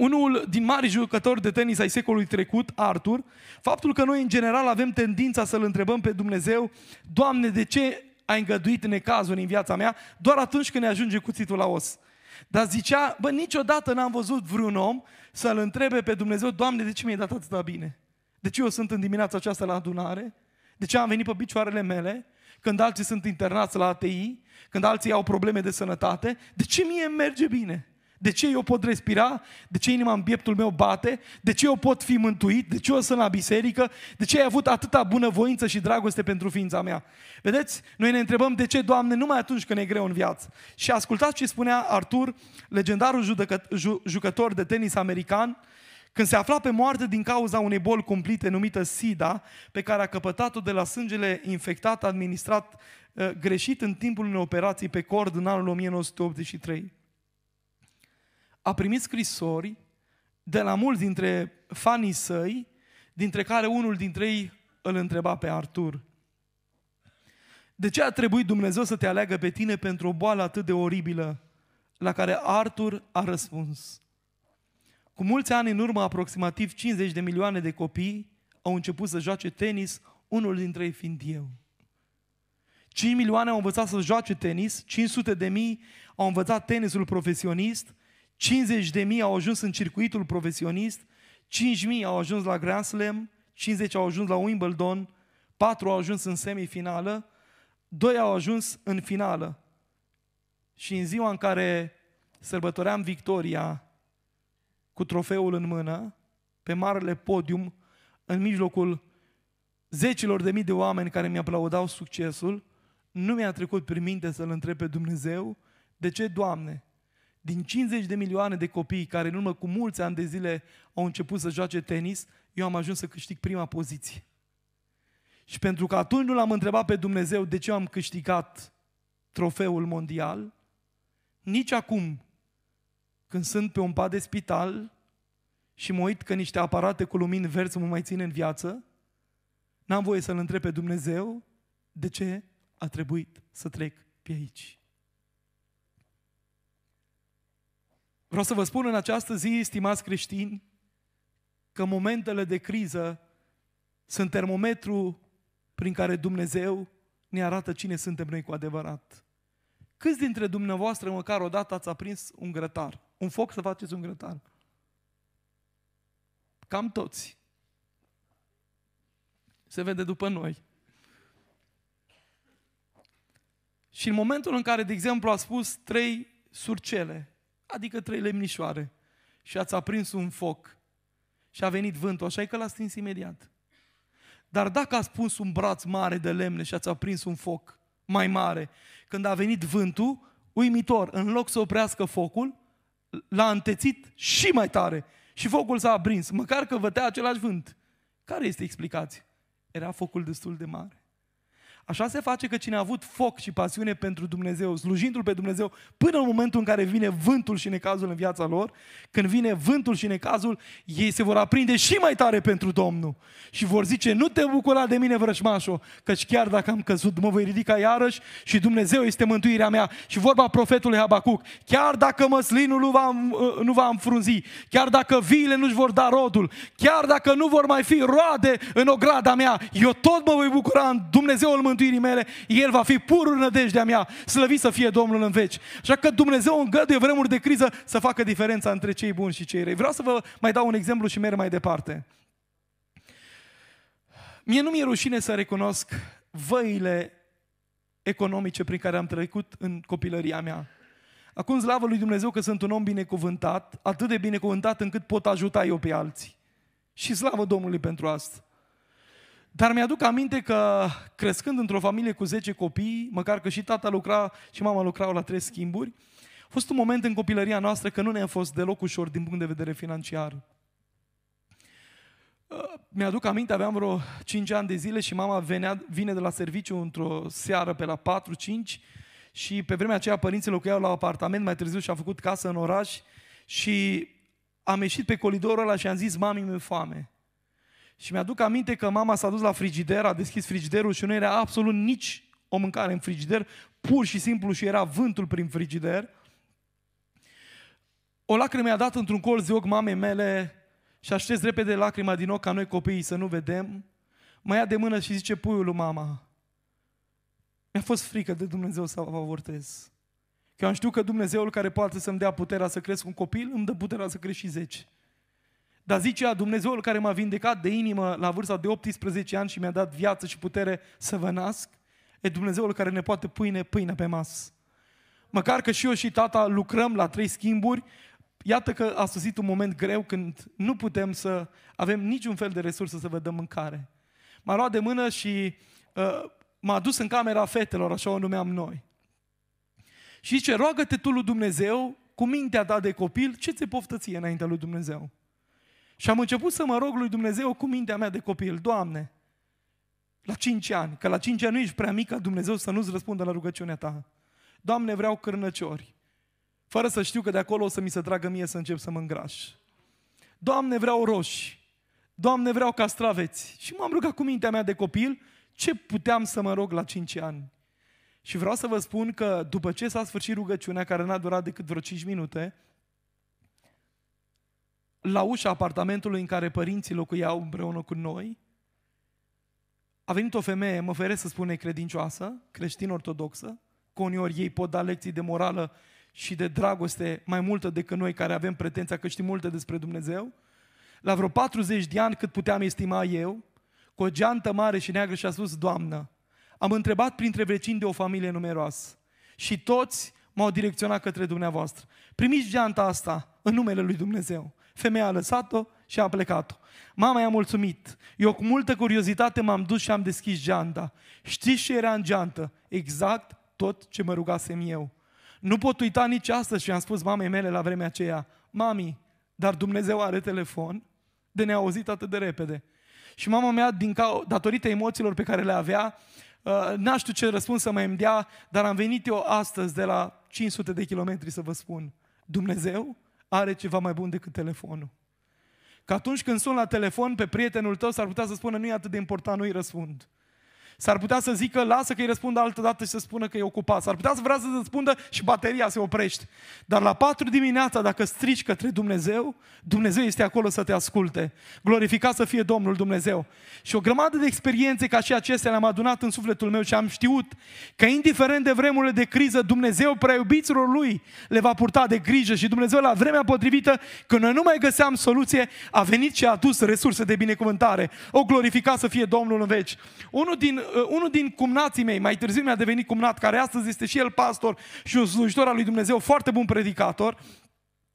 unul din mari jucători de tenis ai secolului trecut, Arthur, faptul că noi în general avem tendința să-L întrebăm pe Dumnezeu, Doamne, de ce ai îngăduit necazuri în viața mea doar atunci când ne ajunge cuțitul la os? Dar zicea, bă, niciodată n-am văzut vreun om să-L întrebe pe Dumnezeu, Doamne, de ce mi-ai dat de bine? De ce eu sunt în dimineața aceasta la adunare? De ce am venit pe picioarele mele? Când alții sunt internați la ATI? Când alții au probleme de sănătate? De ce mie merge bine? De ce eu pot respira? De ce inima în pieptul meu bate? De ce eu pot fi mântuit? De ce eu sunt la biserică? De ce ai avut atâta bunăvoință și dragoste pentru ființa mea? Vedeți? Noi ne întrebăm de ce, Doamne, numai atunci când e greu în viață. Și ascultați ce spunea Artur, legendarul judecă, ju, jucător de tenis american, când se afla pe moarte din cauza unei boli cumplite numită SIDA, pe care a căpătat-o de la sângele infectat administrat uh, greșit în timpul unei operații pe cord în anul 1983 a primit scrisori de la mulți dintre fanii săi, dintre care unul dintre ei îl întreba pe Artur. De ce a trebuit Dumnezeu să te aleagă pe tine pentru o boală atât de oribilă? La care Artur a răspuns. Cu mulți ani în urmă, aproximativ 50 de milioane de copii au început să joace tenis, unul dintre ei fiind eu. 5 milioane au învățat să joace tenis, 500 de mii au învățat tenisul profesionist, 50 de mii au ajuns în circuitul profesionist, 5.000 au ajuns la Grand Slam, 50 au ajuns la Wimbledon, 4 au ajuns în semifinală, 2 au ajuns în finală. Și în ziua în care sărbătoream victoria cu trofeul în mână, pe marele podium, în mijlocul zecilor de mii de oameni care mi-aplaudau succesul, nu mi-a trecut prin minte să-L întreb pe Dumnezeu, de ce, Doamne, din 50 de milioane de copii care în urmă cu mulți ani de zile au început să joace tenis, eu am ajuns să câștig prima poziție. Și pentru că atunci nu l-am întrebat pe Dumnezeu de ce am câștigat trofeul mondial, nici acum, când sunt pe un pat de spital și mă uit că niște aparate cu lumini verzi mă mai țin în viață, n-am voie să-L întreb pe Dumnezeu de ce a trebuit să trec pe aici. Vreau să vă spun în această zi, stimați creștini, că momentele de criză sunt termometru prin care Dumnezeu ne arată cine suntem noi cu adevărat. Câți dintre dumneavoastră măcar odată ați aprins un grătar? Un foc să faceți un grătar? Cam toți. Se vede după noi. Și în momentul în care, de exemplu, a spus trei surcele, adică trei lemnișoare, și ați aprins un foc și a venit vântul, așa e că l-a stins imediat. Dar dacă ați pus un braț mare de lemne și ați aprins un foc mai mare, când a venit vântul, uimitor, în loc să oprească focul, l-a întețit și mai tare și focul s-a aprins, măcar că vătea același vânt. Care este explicația? Era focul destul de mare. Așa se face că cine a avut foc și pasiune pentru Dumnezeu, slujindu-L pe Dumnezeu, până în momentul în care vine vântul și necazul în viața lor, când vine vântul și necazul, ei se vor aprinde și mai tare pentru Domnul. Și vor zice, nu te bucura de mine, vrășmașo, căci chiar dacă am căzut, mă voi ridica iarăși și Dumnezeu este mântuirea mea. Și vorba profetului Habacuc, chiar dacă măslinul nu va, ă, nu va înfrunzi, chiar dacă viile nu-și vor da rodul, chiar dacă nu vor mai fi roade în ograda mea, eu tot mă voi bucura în Dumnezeul mântuirea mântuirii mele, El va fi purul nădejdea mea, slăvit să fie Domnul în veci. Așa că Dumnezeu îngăduie vremuri de criză să facă diferența între cei buni și cei rei. Vreau să vă mai dau un exemplu și merg mai departe. Mie nu mi-e rușine să recunosc văile economice prin care am trecut în copilăria mea. Acum slavă lui Dumnezeu că sunt un om binecuvântat, atât de binecuvântat încât pot ajuta eu pe alții. Și slavă Domnului pentru asta. Dar mi-aduc aminte că crescând într-o familie cu 10 copii, măcar că și tata lucra și mama lucrau la trei schimburi, a fost un moment în copilăria noastră că nu ne-a fost deloc ușor din punct de vedere financiar. Uh, mi-aduc aminte, aveam vreo 5 ani de zile și mama venea, vine de la serviciu într-o seară pe la 4-5 și pe vremea aceea părinții locuiau la apartament, mai târziu și-a făcut casă în oraș și am ieșit pe colidorul ăla și am zis, mami, mi-e foame. Și mi-aduc aminte că mama s-a dus la frigider, a deschis frigiderul și nu era absolut nici o mâncare în frigider, pur și simplu și era vântul prin frigider. O lacrimă mi-a dat într-un colț de ochi mamei mele și aștept repede lacrima din ochi ca noi copiii să nu vedem. Mă ia de mână și zice puiul lui mama, mi-a fost frică de Dumnezeu să vă avortez. Că eu am știut că Dumnezeul care poate să-mi dea puterea să cresc un copil, îmi dă puterea să cresc și zece. Dar zicea Dumnezeul care m-a vindecat de inimă la vârsta de 18 ani și mi-a dat viață și putere să vă nasc, e Dumnezeul care ne poate pâine pâine pe masă. Măcar că și eu și tata lucrăm la trei schimburi, iată că a sosit un moment greu când nu putem să avem niciun fel de resursă să vă dăm mâncare. M-a luat de mână și uh, m-a dus în camera fetelor, așa o numeam noi. Și zice, roagă-te tu lui Dumnezeu, cu mintea ta de copil, ce ți-e poftăție înaintea lui Dumnezeu? Și am început să mă rog lui Dumnezeu cu mintea mea de copil. Doamne, la 5 ani, că la 5 ani nu ești prea mică, Dumnezeu să nu-ți răspundă la rugăciunea ta. Doamne, vreau cârnăciori, fără să știu că de acolo o să mi se tragă mie să încep să mă îngraș. Doamne, vreau roși, Doamne, vreau castraveți. Și m-am rugat cu mintea mea de copil ce puteam să mă rog la 5 ani. Și vreau să vă spun că după ce s-a sfârșit rugăciunea, care n-a durat decât vreo 5 minute, la ușa apartamentului în care părinții locuiau împreună cu noi, a venit o femeie, mă feresc să spune credincioasă, creștin-ortodoxă, că uneori ei pot da lecții de morală și de dragoste mai multă decât noi care avem pretenția că știm multe despre Dumnezeu, la vreo 40 de ani cât puteam estima eu, cu o geantă mare și neagră și a spus, Doamnă, am întrebat printre vecini de o familie numeroasă și toți m-au direcționat către dumneavoastră. Primiți geanta asta în numele lui Dumnezeu femeia a lăsat-o și a plecat-o. Mama i-a mulțumit. Eu cu multă curiozitate m-am dus și am deschis geanta. Știți ce era în geantă? Exact tot ce mă rugasem eu. Nu pot uita nici astăzi și am spus mamei mele la vremea aceea, mami, dar Dumnezeu are telefon? De ne-a auzit atât de repede. Și mama mea, din cau datorită emoțiilor pe care le avea, uh, n știu ce răspuns să mai îmi dea, dar am venit eu astăzi de la 500 de kilometri să vă spun, Dumnezeu are ceva mai bun decât telefonul. Că atunci când sun la telefon pe prietenul tău, s-ar putea să spună nu e atât de important, nu-i răspund. S-ar putea să zică, lasă că îi răspund altă dată și să spună că e ocupat. S-ar putea să vrea să răspundă și bateria se oprește. Dar la patru dimineața, dacă strici către Dumnezeu, Dumnezeu este acolo să te asculte. Glorificat să fie Domnul Dumnezeu. Și o grămadă de experiențe ca și acestea le-am adunat în sufletul meu și am știut că indiferent de vremurile de criză, Dumnezeu prea Lui le va purta de grijă și Dumnezeu la vremea potrivită, când noi nu mai găseam soluție, a venit și a adus resurse de binecuvântare. O glorificat să fie Domnul în veci. Unul din Uh, unul din cumnații mei, mai târziu mi-a devenit cumnat, care astăzi este și el pastor și un slujitor al lui Dumnezeu, foarte bun predicator,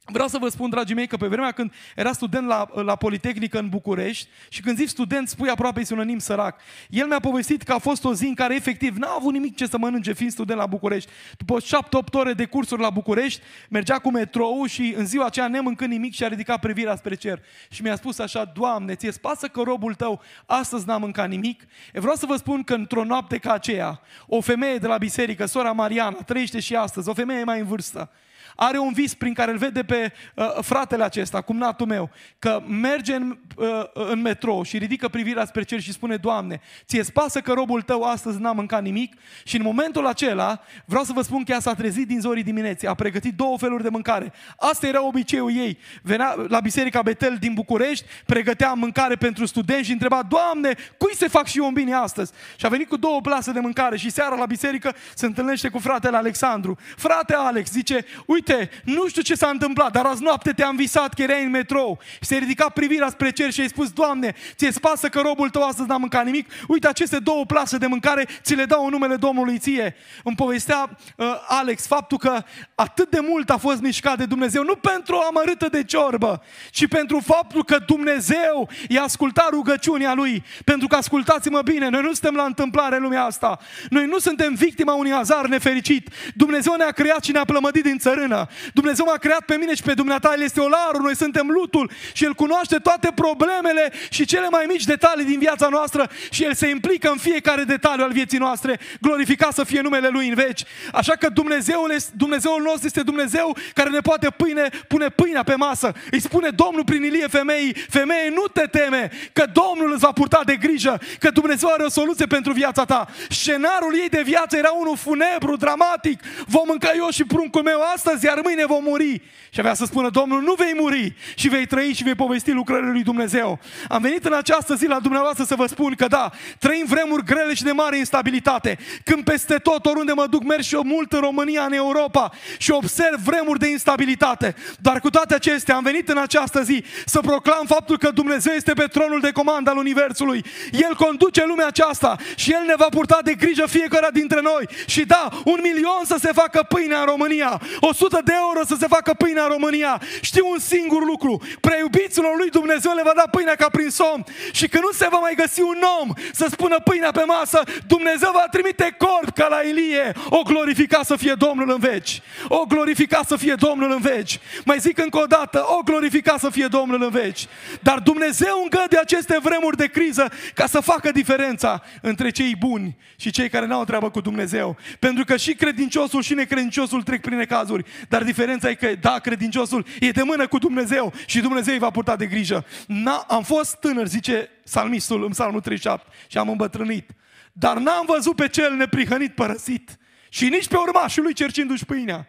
Vreau să vă spun, dragii mei, că pe vremea când era student la, la Politehnică în București și când zici student, spui aproape sinonim sărac. El mi-a povestit că a fost o zi în care efectiv n-a avut nimic ce să mănânce fiind student la București. După 7-8 ore de cursuri la București, mergea cu metrou și în ziua aceea nemâncând nimic și a ridicat privirea spre cer. Și mi-a spus așa, Doamne, ți-e pasă că robul tău astăzi n-a mâncat nimic? E vreau să vă spun că într-o noapte ca aceea, o femeie de la biserică, sora Mariana, trăiește și astăzi, o femeie mai în vârstă, are un vis prin care îl vede pe uh, fratele acesta, cumnatul meu, că merge în, uh, în metrou și ridică privirea spre cer și spune, Doamne, ți-e spasă că robul tău astăzi n-a mâncat nimic și în momentul acela, vreau să vă spun că ea s-a trezit din zorii dimineții, a pregătit două feluri de mâncare. Asta era obiceiul ei. Venea la Biserica Betel din București, pregătea mâncare pentru studenți și întreba, Doamne, cui se fac și eu în bine astăzi? Și a venit cu două plase de mâncare și seara la biserică se întâlnește cu fratele Alexandru. Frate Alex zice, uite, uite, nu știu ce s-a întâmplat, dar azi noapte te-am visat că erai în metrou. Și se ridica privirea spre cer și ai spus, Doamne, ți-e spasă că robul tău astăzi n-a mâncat nimic? Uite, aceste două plase de mâncare ți le dau în numele Domnului ție. Îmi povestea uh, Alex faptul că atât de mult a fost mișcat de Dumnezeu, nu pentru o amărâtă de ciorbă, ci pentru faptul că Dumnezeu i-a ascultat rugăciunea lui. Pentru că ascultați-mă bine, noi nu suntem la întâmplare în lumea asta. Noi nu suntem victima unui azar nefericit. Dumnezeu ne-a creat și ne-a plămădit din țărână mână. Dumnezeu m-a creat pe mine și pe dumneata, El este olarul, noi suntem lutul și El cunoaște toate problemele și cele mai mici detalii din viața noastră și El se implică în fiecare detaliu al vieții noastre. Glorificat să fie numele Lui în veci. Așa că Dumnezeul, Dumnezeul nostru este Dumnezeu care ne poate pâine, pune pâinea pe masă. Îi spune Domnul prin Ilie femeii, femeie nu te teme că Domnul îți va purta de grijă, că Dumnezeu are o soluție pentru viața ta. Scenarul ei de viață era unul funebru, dramatic. Vom mânca eu și pruncul meu astăzi, iar mâine vom muri. Și avea să spună, Domnul, nu vei muri și vei trăi și vei povesti lucrările lui Dumnezeu. Am venit în această zi la dumneavoastră să vă spun că da, trăim vremuri grele și de mare instabilitate. Când peste tot, oriunde mă duc, merg și eu mult în România, în Europa și observ vremuri de instabilitate. Dar cu toate acestea am venit în această zi să proclam faptul că Dumnezeu este pe tronul de comandă al Universului. El conduce lumea aceasta și El ne va purta de grijă fiecare dintre noi. Și da, un milion să se facă pâine în România, 100 de euro să se facă pâinea în România. Știu un singur lucru. Preiubiților lui Dumnezeu le va da pâinea ca prin somn. Și când nu se va mai găsi un om să spună pâinea pe masă, Dumnezeu va trimite corp ca la Ilie. O glorifica să fie Domnul în veci. O glorifica să fie Domnul în veci. Mai zic încă o dată, o glorifica să fie Domnul în veci. Dar Dumnezeu îngăde aceste vremuri de criză ca să facă diferența între cei buni și cei care n-au treabă cu Dumnezeu. Pentru că și credinciosul și necredinciosul trec prin cazuri. Dar diferența e că, da, credinciosul e de mână cu Dumnezeu și Dumnezeu îi va purta de grijă. Na, am fost tânăr, zice psalmistul în psalmul 37 și am îmbătrânit. Dar n-am văzut pe cel neprihănit părăsit și nici pe urmașul lui cercindu-și pâinea.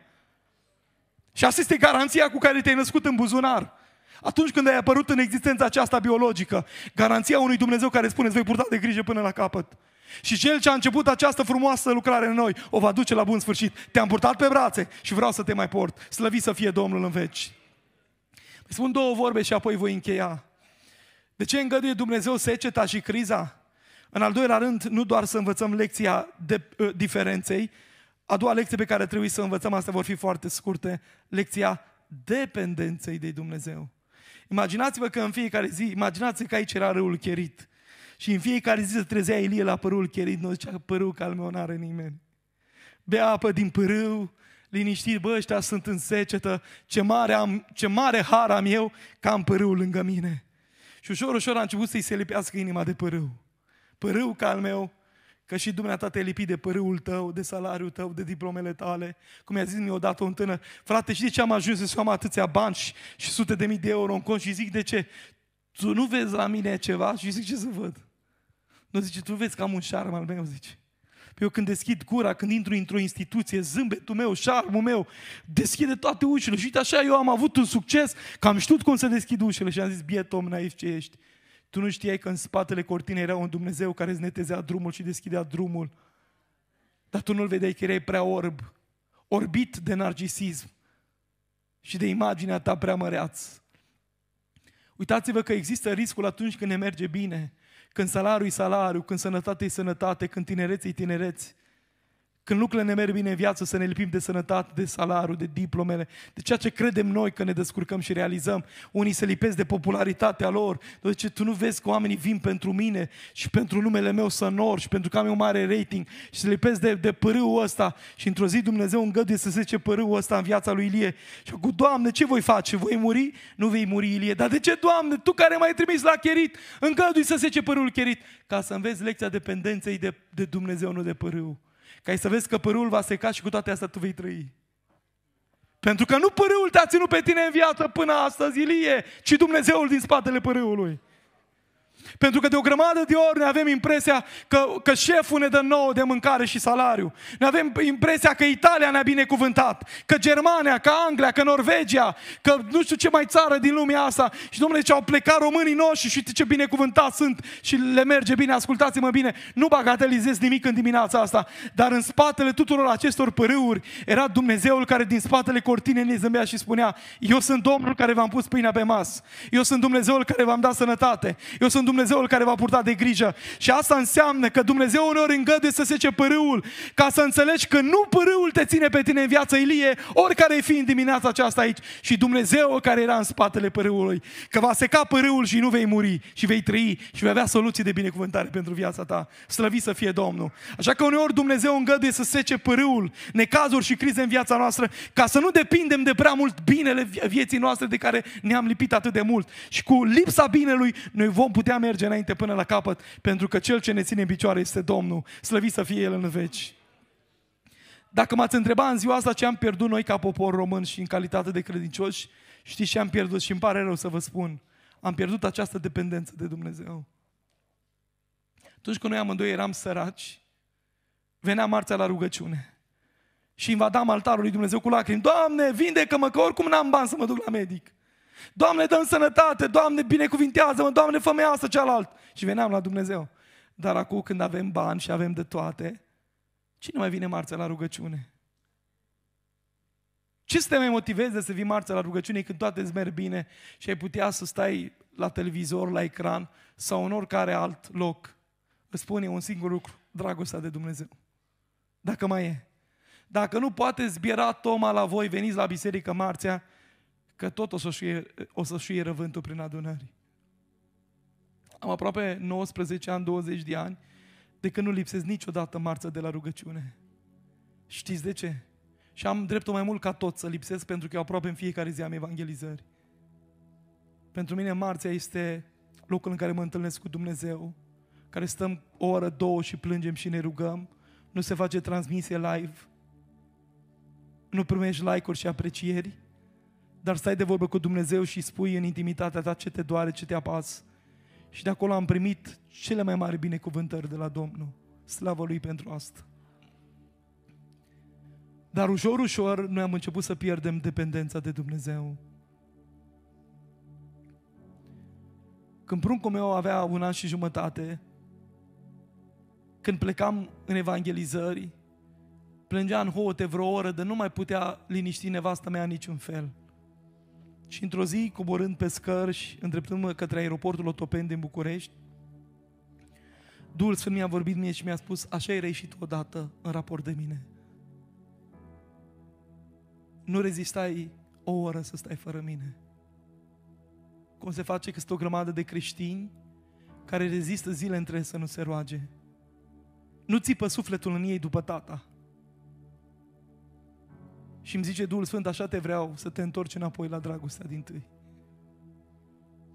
Și asta este garanția cu care te-ai născut în buzunar. Atunci când ai apărut în existența aceasta biologică, garanția unui Dumnezeu care spune îți voi purta de grijă până la capăt. Și Cel ce a început această frumoasă lucrare în noi o va duce la bun sfârșit. Te-am purtat pe brațe și vreau să te mai port. Slăvi să fie Domnul în veci. Spun două vorbe și apoi voi încheia. De ce îngăduie Dumnezeu seceta și criza? În al doilea rând, nu doar să învățăm lecția de, uh, diferenței, a doua lecție pe care trebuie să învățăm, astea vor fi foarte scurte, lecția dependenței de Dumnezeu. Imaginați-vă că în fiecare zi, imaginați că aici era râul Cherit și în fiecare zi se trezea Ilie la părul cherit, nu zicea părul că al meu nu are nimeni. Bea apă din părâu, liniștit, bă, ăștia sunt în secetă, ce mare, am, ce mare har am eu că am părâu lângă mine. Și ușor, ușor a început să-i se lipească inima de părâu. Părâu ca al meu, că și dumneata te lipi de părâul tău, de salariul tău, de diplomele tale. Cum i-a zis mie odată un tânăr, frate, de ce am ajuns să am atâția bani și, și sute de mii de euro în cont? Și zic, de ce? Tu nu vezi la mine ceva? Și zic, ce să văd? Nu zice, tu vezi că am un șarm al meu, zice. Păi eu când deschid gura, când intru într-o instituție, zâmbetul meu, șarmul meu, deschide toate ușile. Și uite așa, eu am avut un succes, că am știut cum să deschid ușile. Și am zis, biet om naiv ce ești. Tu nu știai că în spatele cortinei era un Dumnezeu care îți netezea drumul și deschidea drumul. Dar tu nu-l vedeai că erai prea orb, orbit de narcisism și de imaginea ta prea măreață. Uitați-vă că există riscul atunci când ne merge bine când salariul e salariu, când sănătatea e sănătate, când tinerețe e tinereți. Când lucrurile ne merg bine în viață, să ne lipim de sănătate, de salariu, de diplomele, de ceea ce credem noi că ne descurcăm și realizăm. Unii se lipesc de popularitatea lor. Deci ce tu nu vezi că oamenii vin pentru mine și pentru numele meu să nor și pentru că am eu mare rating și se lipesc de, de părâul ăsta. Și într-o zi Dumnezeu îngăduie să se zice părâul ăsta în viața lui Ilie. Și cu Doamne, ce voi face? Voi muri? Nu vei muri, Ilie. Dar de ce, Doamne, tu care m-ai trimis la Cherit, îngădui să se zice părâul Cherit? Ca să înveți lecția dependenței de, de Dumnezeu, nu de părâul. Ca să vezi că părul va seca și cu toate astea tu vei trăi. Pentru că nu părâul te-a ținut pe tine în viață până astăzi, Ilie, ci Dumnezeul din spatele părâului. Pentru că de o grămadă de ori ne avem impresia că, că șeful ne dă nouă de mâncare și salariu. Ne avem impresia că Italia ne-a binecuvântat, că Germania, că Anglia, că Norvegia, că nu știu ce mai țară din lumea asta. Și domnule, ce au plecat românii noștri și ce binecuvântat sunt și le merge bine, ascultați-mă bine. Nu bagatelizez nimic în dimineața asta, dar în spatele tuturor acestor părâuri era Dumnezeul care din spatele cortinei ne zâmbea și spunea, eu sunt Domnul care v-am pus pâinea pe masă, eu sunt Dumnezeul care v-am dat sănătate, eu sunt Dumnezeul care va purta de grijă. Și asta înseamnă că Dumnezeu uneori îngăduie să sece pârâul, ca să înțelegi că nu pârâul te ține pe tine în viață, Ilie, oricare fi în dimineața aceasta aici, și Dumnezeu care era în spatele pârâului, că va seca pârâul și nu vei muri și vei trăi și vei avea soluții de binecuvântare pentru viața ta. Slăvi să fie Domnul. Așa că uneori Dumnezeu îngăduie să sece pârâul, necazuri și crize în viața noastră, ca să nu depindem de prea mult binele vieții noastre de care ne-am lipit atât de mult. Și cu lipsa binelui noi vom putea putea merge înainte până la capăt, pentru că Cel ce ne ține în picioare este Domnul. Slăvit să fie El în veci. Dacă m-ați întrebat în ziua asta ce am pierdut noi ca popor român și în calitate de credincioși, știți ce am pierdut și îmi pare rău să vă spun. Am pierdut această dependență de Dumnezeu. Atunci când noi amândoi eram săraci, venea marțea la rugăciune și invadam altarul lui Dumnezeu cu lacrimi. Doamne, vindecă-mă că oricum n-am bani să mă duc la medic. Doamne, dăm sănătate, Doamne, binecuvintează-mă, Doamne, fă asta cealaltă. Și veneam la Dumnezeu. Dar acum când avem bani și avem de toate, cine mai vine marțea la rugăciune? Ce să te mai motiveze să vii marțea la rugăciune când toate îți merg bine și ai putea să stai la televizor, la ecran sau în oricare alt loc? Îți spune un singur lucru, dragostea de Dumnezeu. Dacă mai e. Dacă nu poate zbiera Toma la voi, veniți la biserică marțea, că tot o să-și fie, o să fie răvântul prin adunări. Am aproape 19 ani, 20 de ani, de când nu lipsesc niciodată marță de la rugăciune. Știți de ce? Și am dreptul mai mult ca tot să lipsesc pentru că eu aproape în fiecare zi am evangelizări. Pentru mine marțea este locul în care mă întâlnesc cu Dumnezeu, care stăm o oră, două și plângem și ne rugăm, nu se face transmisie live, nu primești like-uri și aprecieri, dar stai de vorbă cu Dumnezeu și spui în intimitatea ta ce te doare, ce te apas. Și de acolo am primit cele mai mari binecuvântări de la Domnul. Slavă Lui pentru asta. Dar ușor, ușor, noi am început să pierdem dependența de Dumnezeu. Când pruncul meu avea un an și jumătate, când plecam în evangelizări, plângea în hohote vreo oră de nu mai putea liniști nevastă mea niciun fel. Și într-o zi, coborând pe scări și îndreptându-mă către aeroportul Otopeni din București, Duhul Sfânt mi-a vorbit mie și mi-a spus, așa ai reieșit odată în raport de mine. Nu rezistai o oră să stai fără mine. Cum se face că sunt o grămadă de creștini care rezistă zile între să nu se roage. Nu țipă sufletul în ei după tata. Și îmi zice Duhul Sfânt, așa te vreau să te întorci înapoi la dragostea din tâi.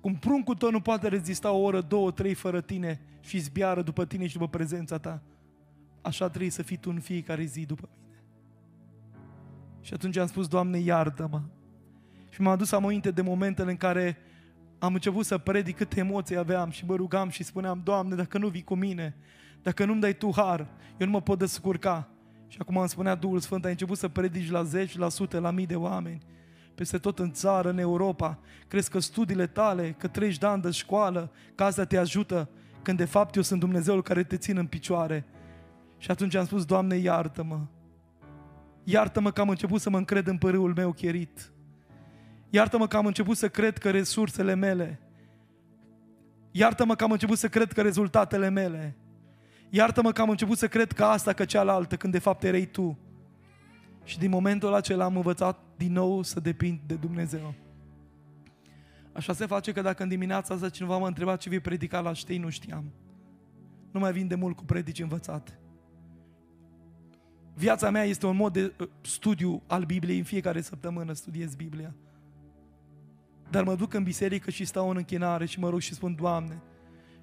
Cum pruncul tău nu poate rezista o oră, două, trei fără tine și zbiară după tine și după prezența ta, așa trebuie să fii tu în fiecare zi după mine. Și atunci am spus, Doamne, iartă-mă. Și m-am adus aminte de momentele în care am început să predic câte emoții aveam și mă rugam și spuneam, Doamne, dacă nu vii cu mine, dacă nu-mi dai Tu har, eu nu mă pot descurca. Și acum îmi spunea Duhul Sfânt, ai început să predici la zeci, la sute, la mii de oameni, peste tot în țară, în Europa. Crezi că studiile tale, că treci de ani de școală, că asta te ajută, când de fapt eu sunt Dumnezeul care te țin în picioare. Și atunci am spus, Doamne, iartă-mă. Iartă-mă că am început să mă încred în părâul meu cherit. Iartă-mă că am început să cred că resursele mele. Iartă-mă că am început să cred că rezultatele mele. Iartă-mă că am început să cred că asta, că cealaltă, când de fapt erai tu. Și din momentul acela am învățat din nou să depind de Dumnezeu. Așa se face că dacă în dimineața asta cineva m-a întrebat ce vei predica la ștei, nu știam. Nu mai vin de mult cu predici învățate. Viața mea este un mod de uh, studiu al Bibliei. În fiecare săptămână studiez Biblia. Dar mă duc în biserică și stau în închinare și mă rog și spun, Doamne,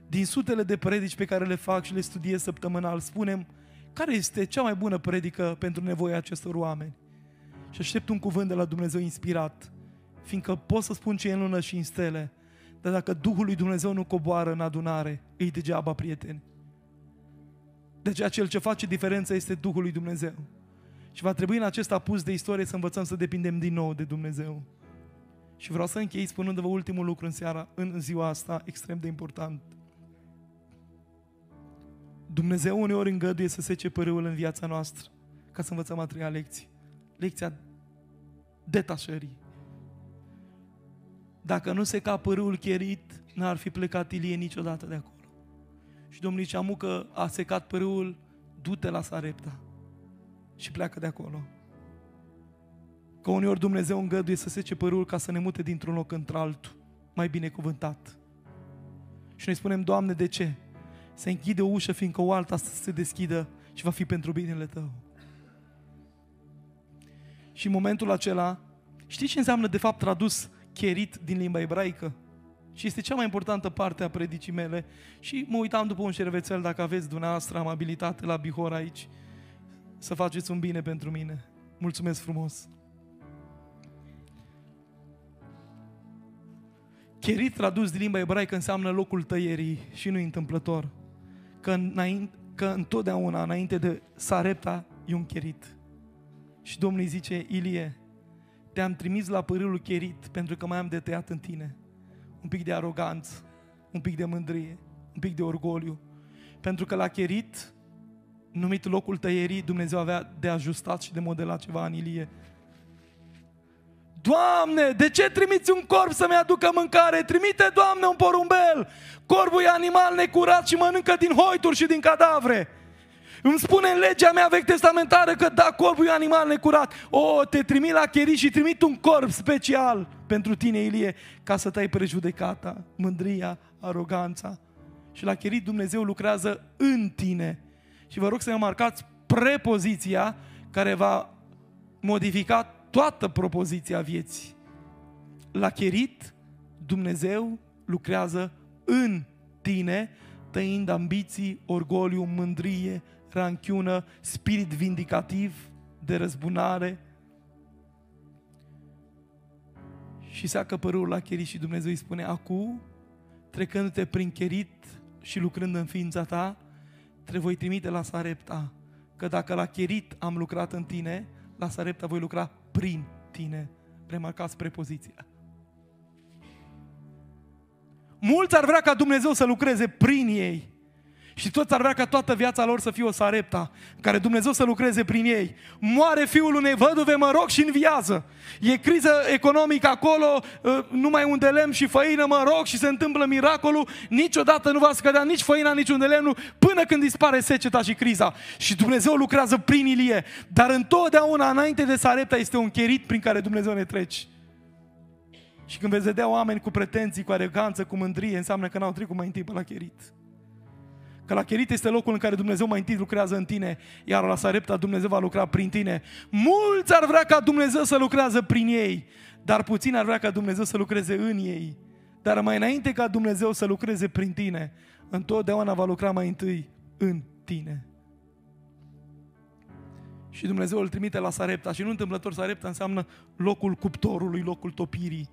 din sutele de predici pe care le fac și le studiez săptămânal, spunem care este cea mai bună predică pentru nevoia acestor oameni. Și aștept un cuvânt de la Dumnezeu inspirat, fiindcă pot să spun ce e în lună și în stele, dar dacă Duhul lui Dumnezeu nu coboară în adunare, îi degeaba, prieteni. Deci acel ce face diferența este Duhul lui Dumnezeu. Și va trebui în acest apus de istorie să învățăm să depindem din nou de Dumnezeu. Și vreau să închei spunându-vă ultimul lucru în seara, în ziua asta, extrem de important. Dumnezeu uneori îngăduie să sece părâul în viața noastră ca să învățăm a treia lecție. Lecția detașării. Dacă nu se ca părâul cherit, n-ar fi plecat Ilie niciodată de acolo. Și Domnul zicea, că a secat părâul, du-te la Sarepta și pleacă de acolo. Că uneori Dumnezeu îngăduie să sece părul ca să ne mute dintr-un loc într-altul, mai binecuvântat. Și noi spunem, Doamne, de ce? Se închide o ușă, fiindcă o alta se deschidă și va fi pentru binele tău. Și în momentul acela, știi ce înseamnă de fapt tradus cherit din limba ebraică? Și este cea mai importantă parte a predicii mele. Și mă uitam după un șervețel, dacă aveți dumneavoastră amabilitate la Bihor aici, să faceți un bine pentru mine. Mulțumesc frumos! Cherit tradus din limba ebraică înseamnă locul tăierii și nu întâmplător că, înainte, că întotdeauna înainte de Sarepta e un cherit. Și Domnul îi zice, Ilie, te-am trimis la părul cherit pentru că mai am de tăiat în tine. Un pic de aroganță, un pic de mândrie, un pic de orgoliu. Pentru că la cherit, numit locul tăierii, Dumnezeu avea de ajustat și de modelat ceva în Ilie Doamne, de ce trimiți un corp să-mi aducă mâncare? Trimite, Doamne, un porumbel! Corbul, e animal necurat și mănâncă din hoituri și din cadavre. Îmi spune în legea mea vechi testamentară că da, corbul, e animal necurat. O, te trimit la cheri și trimit un corp special pentru tine, Ilie, ca să tai prejudecata, mândria, aroganța. Și la cherii Dumnezeu lucrează în tine. Și vă rog să ne marcați prepoziția care va modifica toată propoziția vieții. La cherit, Dumnezeu lucrează în tine, tăind ambiții, orgoliu, mândrie, ranchiună, spirit vindicativ, de răzbunare. Și seacă părul la cherit și Dumnezeu îi spune, acum, trecându-te prin cherit și lucrând în ființa ta, te voi trimite la Sarepta, că dacă la cherit am lucrat în tine, la Sarepta voi lucra prin tine. Remarcați prepoziția. Mulți ar vrea ca Dumnezeu să lucreze prin ei, și toți ar vrea ca toată viața lor să fie o sarepta în care Dumnezeu să lucreze prin ei. Moare fiul unei văduve, mă rog, și înviază. E criză economică acolo, ă, numai unde lemn și făină, mă rog, și se întâmplă miracolul. Niciodată nu va scădea nici făina, nici unde lemnul, până când dispare seceta și criza. Și Dumnezeu lucrează prin Ilie. Dar întotdeauna, înainte de sarepta, este un cherit prin care Dumnezeu ne treci. Și când veți vedea oameni cu pretenții, cu aroganță, cu mândrie, înseamnă că n-au trecut mai întâi pe la cherit. Că la Cherit este locul în care Dumnezeu mai întâi lucrează în tine, iar la Sarepta Dumnezeu va lucra prin tine. Mulți ar vrea ca Dumnezeu să lucrează prin ei, dar puțin ar vrea ca Dumnezeu să lucreze în ei. Dar mai înainte ca Dumnezeu să lucreze prin tine, întotdeauna va lucra mai întâi în tine. Și Dumnezeu îl trimite la Sarepta și nu întâmplător Sarepta înseamnă locul cuptorului, locul topirii.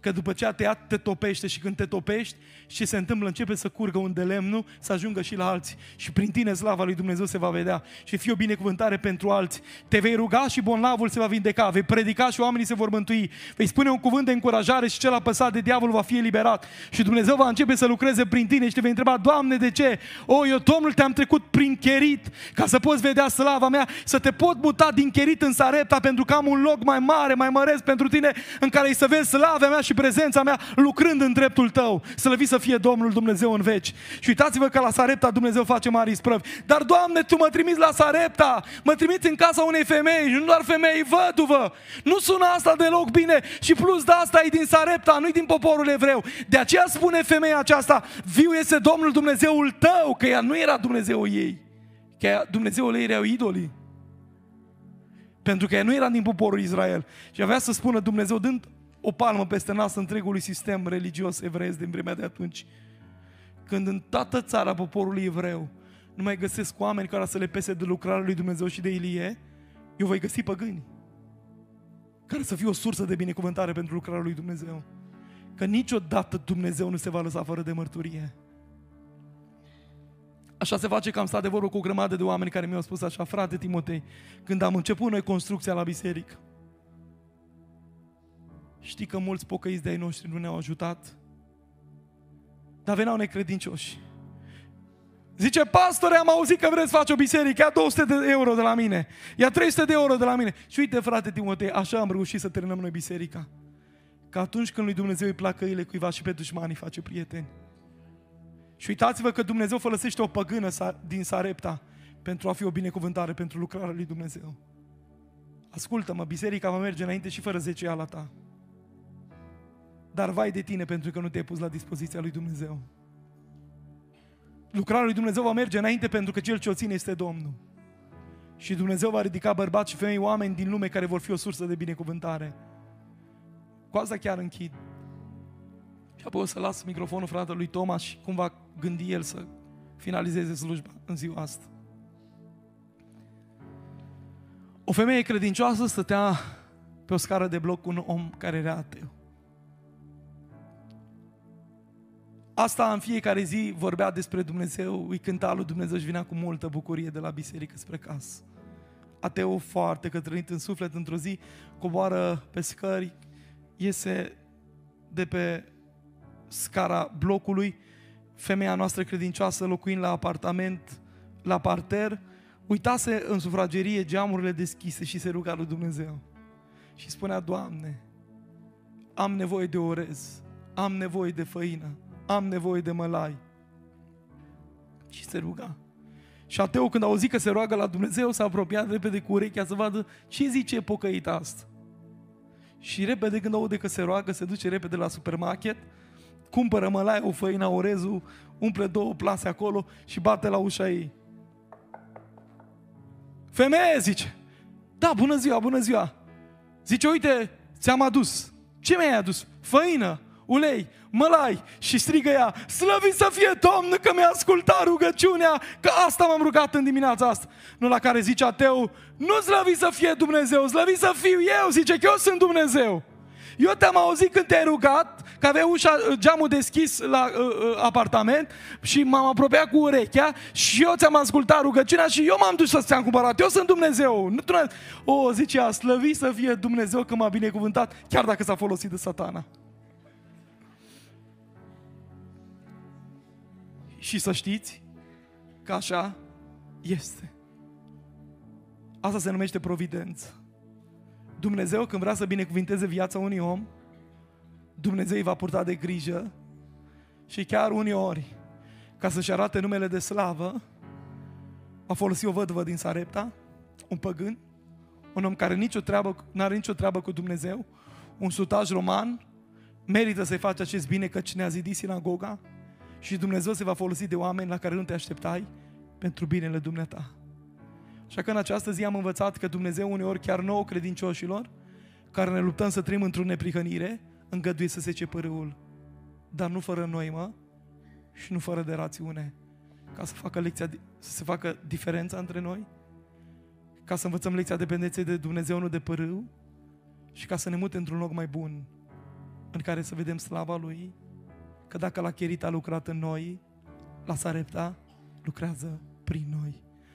Că după ce a tăiat, te topește și când te topești, și se întâmplă? Începe să curgă unde nu? să ajungă și la alții. Și prin tine slava lui Dumnezeu se va vedea. Și fi o binecuvântare pentru alții. Te vei ruga și bolnavul se va vindeca. Vei predica și oamenii se vor mântui. Vei spune un cuvânt de încurajare și cel apăsat de diavol va fi eliberat. Și Dumnezeu va începe să lucreze prin tine și te vei întreba, Doamne, de ce? O, eu, Domnul, te-am trecut prin cherit ca să poți vedea slava mea, să te pot muta din cherit în Sarepta pentru că am un loc mai mare, mai măresc pentru tine în care îi să vezi slava mea și și prezența mea lucrând în dreptul tău. Slăvit să fie Domnul Dumnezeu în veci. Și uitați-vă că la Sarepta Dumnezeu face mari isprăvi. Dar, Doamne, Tu mă trimiți la Sarepta, mă trimiți în casa unei femei nu doar femei, văduvă. Nu sună asta deloc bine și plus de da, asta e din Sarepta, nu i din poporul evreu. De aceea spune femeia aceasta, viu este Domnul Dumnezeul tău, că ea nu era Dumnezeul ei. Că Dumnezeul ei erau idolii. Pentru că ea nu era din poporul Israel. Și avea să spună Dumnezeu, dând o palmă peste nas întregului sistem religios evreiesc din vremea de atunci. Când în toată țara poporului evreu nu mai găsesc oameni care să le pese de lucrarea lui Dumnezeu și de Ilie, eu voi găsi păgâni care să fie o sursă de binecuvântare pentru lucrarea lui Dumnezeu. Că niciodată Dumnezeu nu se va lăsa fără de mărturie. Așa se face că am stat de vorbă cu o grămadă de oameni care mi-au spus așa, frate Timotei, când am început noi construcția la biserică, Știi că mulți pocăiți de-ai noștri nu ne-au ajutat? Dar veneau necredincioși. Zice, pastore, am auzit că vreți să faci o biserică, ia 200 de euro de la mine, ia 300 de euro de la mine. Și uite, frate Timotei, așa am reușit să terminăm noi biserica. Că atunci când lui Dumnezeu îi placă ele cuiva și pe dușmani face prieteni. Și uitați-vă că Dumnezeu folosește o păgână din Sarepta pentru a fi o binecuvântare pentru lucrarea lui Dumnezeu. Ascultă-mă, biserica va merge înainte și fără zeceala ta. Dar vai de tine pentru că nu te-ai pus la dispoziția lui Dumnezeu. Lucrarea lui Dumnezeu va merge înainte pentru că Cel ce o ține este Domnul. Și Dumnezeu va ridica bărbați și femei, oameni din lume care vor fi o sursă de binecuvântare. Cu asta chiar închid. Și apoi o să las microfonul fratelui Thomas și cum va gândi el să finalizeze slujba în ziua asta. O femeie credincioasă stătea pe o scară de bloc cu un om care era ateu. Asta în fiecare zi vorbea despre Dumnezeu, îi cânta lui Dumnezeu și vinea cu multă bucurie de la biserică spre casă. Ateu foarte cătrânit în suflet, într-o zi coboară pe scări, iese de pe scara blocului, femeia noastră credincioasă locuind la apartament, la parter, uitase în sufragerie geamurile deschise și se ruga lui Dumnezeu. Și spunea, Doamne, am nevoie de orez, am nevoie de făină, am nevoie de mălai. Și se ruga. Și ateu, când auzi că se roagă la Dumnezeu, s-a apropiat repede cu urechea să vadă ce zice pocăit asta. Și repede când aude că se roagă, se duce repede la supermarket, cumpără mălai, o făină, orezul, umple două plase acolo și bate la ușa ei. Femeie, zice, da, bună ziua, bună ziua. Zice, uite, ți-am adus. Ce mi-ai adus? Făină ulei, mălai și strigă ea, slăvit să fie Domn că mi-a ascultat rugăciunea, că asta m-am rugat în dimineața asta. Nu la care zice ateu, nu slăvit să fie Dumnezeu, slăvit să fiu eu, zice că eu sunt Dumnezeu. Eu te-am auzit când te-ai rugat, că avea ușa, geamul deschis la uh, uh, apartament și m-am apropiat cu urechea și eu ți-am ascultat rugăciunea și eu m-am dus să ți-am cumpărat. Eu sunt Dumnezeu. Nu O, zice, zicea, slăvit să fie Dumnezeu că m-a binecuvântat, chiar dacă s-a folosit de satana. Și să știți că așa este. Asta se numește providență. Dumnezeu când vrea să binecuvinteze viața unui om, Dumnezeu îi va purta de grijă și chiar uneori, ca să-și arate numele de slavă, a folosit o vădvă din Sarepta, un păgân, un om care nicio treabă, n-are nicio treabă cu Dumnezeu, un sutaj roman, merită să-i face acest bine că cine a zidit sinagoga, și Dumnezeu se va folosi de oameni la care nu te așteptai pentru binele dumneata. Așa că în această zi am învățat că Dumnezeu uneori chiar nouă credincioșilor, care ne luptăm să trăim într-o neprihănire, îngăduie să se râul, Dar nu fără noi, mă, și nu fără de rațiune. Ca să, facă lecția, să se facă diferența între noi, ca să învățăm lecția dependenței de Dumnezeu, nu de părâu, și ca să ne mute într-un loc mai bun, în care să vedem slava Lui Că dacă la Cherit a lucrat în noi, la Sarepta lucrează prin noi.